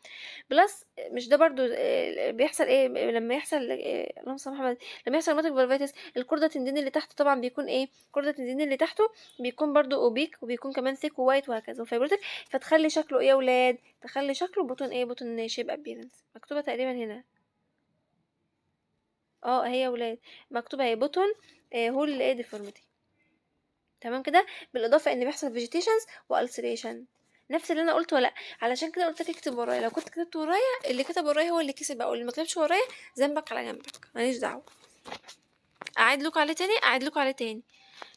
بلس مش ده برضو آه، بيحصل ايه لما يحصل آه، اللهم صل محمد لما يحصل ماتيريال فالفيتس الكرده تندين اللي تحته طبعا بيكون ايه الكرده تندين اللي تحته بيكون برضو اوبيك وبيكون كمان ثيك ووايت وهكذا وفايبروتيك فتخلي شكله ايه يا ولاد تخلي شكله بطن ايه بطن شيب ابيرنس مكتوبه تقريبا هنا اه هي ولاد مكتوبة اهي بوتون آه، هول ايه ديفورميتي تمام كده بالاضافة ان بيحصل فيجيتيشنز والسريشن نفس اللي انا قلته ولا علشان كده قلت لك اكتب ورايا لو كنت كتبت ورايا اللي كتب ورايا هو اللي كسب او اللي ما كتبش ورايا ذنبك على جنبك ماليش دعوه اعيد لكم عليه تاني اعيد لكم عليه تاني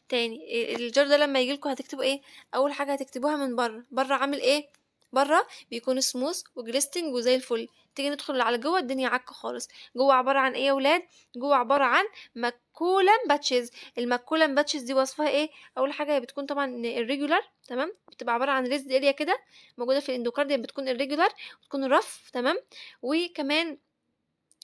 تاني الجار ده لما يجي لكم هتكتبوا ايه اول حاجه هتكتبوها من بره بره عامل ايه بره بيكون سموث وجلستنج وزي الفل تيجي ندخل على جوه الدنيا عك خالص جوه عباره عن ايه يا ولاد جوه عباره عن مكولم باتشز المكولم باتشز دي وصفها ايه اول حاجه هي بتكون طبعا الريجولار تمام بتبقى عباره عن ريزد اريا كده موجوده في الاندوكارديوم بتكون الريجولار بتكون رف تمام وكمان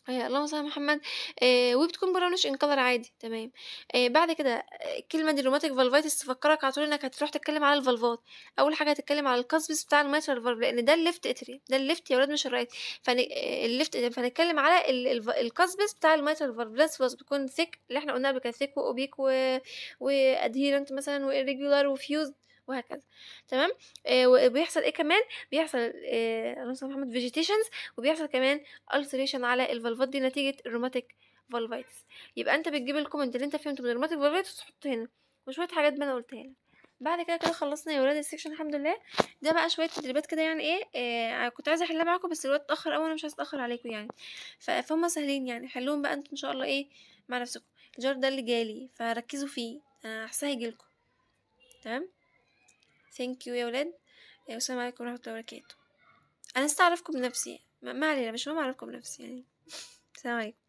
أيوه، اللهم صل على محمد آه وبتكون برونش ان كلر عادي تمام. آه بعد كده آه، كلمة دي فالفايتس تفكّرك على طول إنّك هتروح تتكلّم على الفالفات. أول حاجة هتتكلّم على الcuspis بتاع الميترال فالف لإن ده الليفت اتري ده الليفت يا ولاد مش الرايت فالليفت فن... آه، فهنتكلّم على ال ال... الcuspis بتاع فالف بلس اللي بيكون ثيك اللي إحنا قُلنا قبل كده thick وoblique و وadherent مثلًا وريجولار وfused. وهكذا تمام آه وبيحصل ايه كمان بيحصل آه اللهم صل محمد فيجيتيشنز وبيحصل كمان التريشن على الفالفات دي نتيجه الروماتيك فالفايتس يبقى انت بتجيب الكومنت اللي انت فهمته من الروماتيك فالفايتس وتحطه هنا وشويه حاجات بقى انا قلتها لك بعد كده كده خلصنا يا ولاد السكشن الحمد لله ده بقى شويه تدريبات كده يعني ايه, إيه كنت عايزه احلها معاكم بس الوقت اتاخر قوي انا مش عايزه اتاخر عليكم يعني فهم سهلين يعني حلوهم بقى انتوا ان شاء الله ايه مع نفسكم الجار ده اللي جالي فركزوا فيه انا هسهجلكم تمام ثانك يو يا ولاد آه، والسلام عليكم ورحمه الله وبركاته انا استعرفكم بنفسي ما علينا مش مهم اعرفكم بنفسي يعني السلام عليكم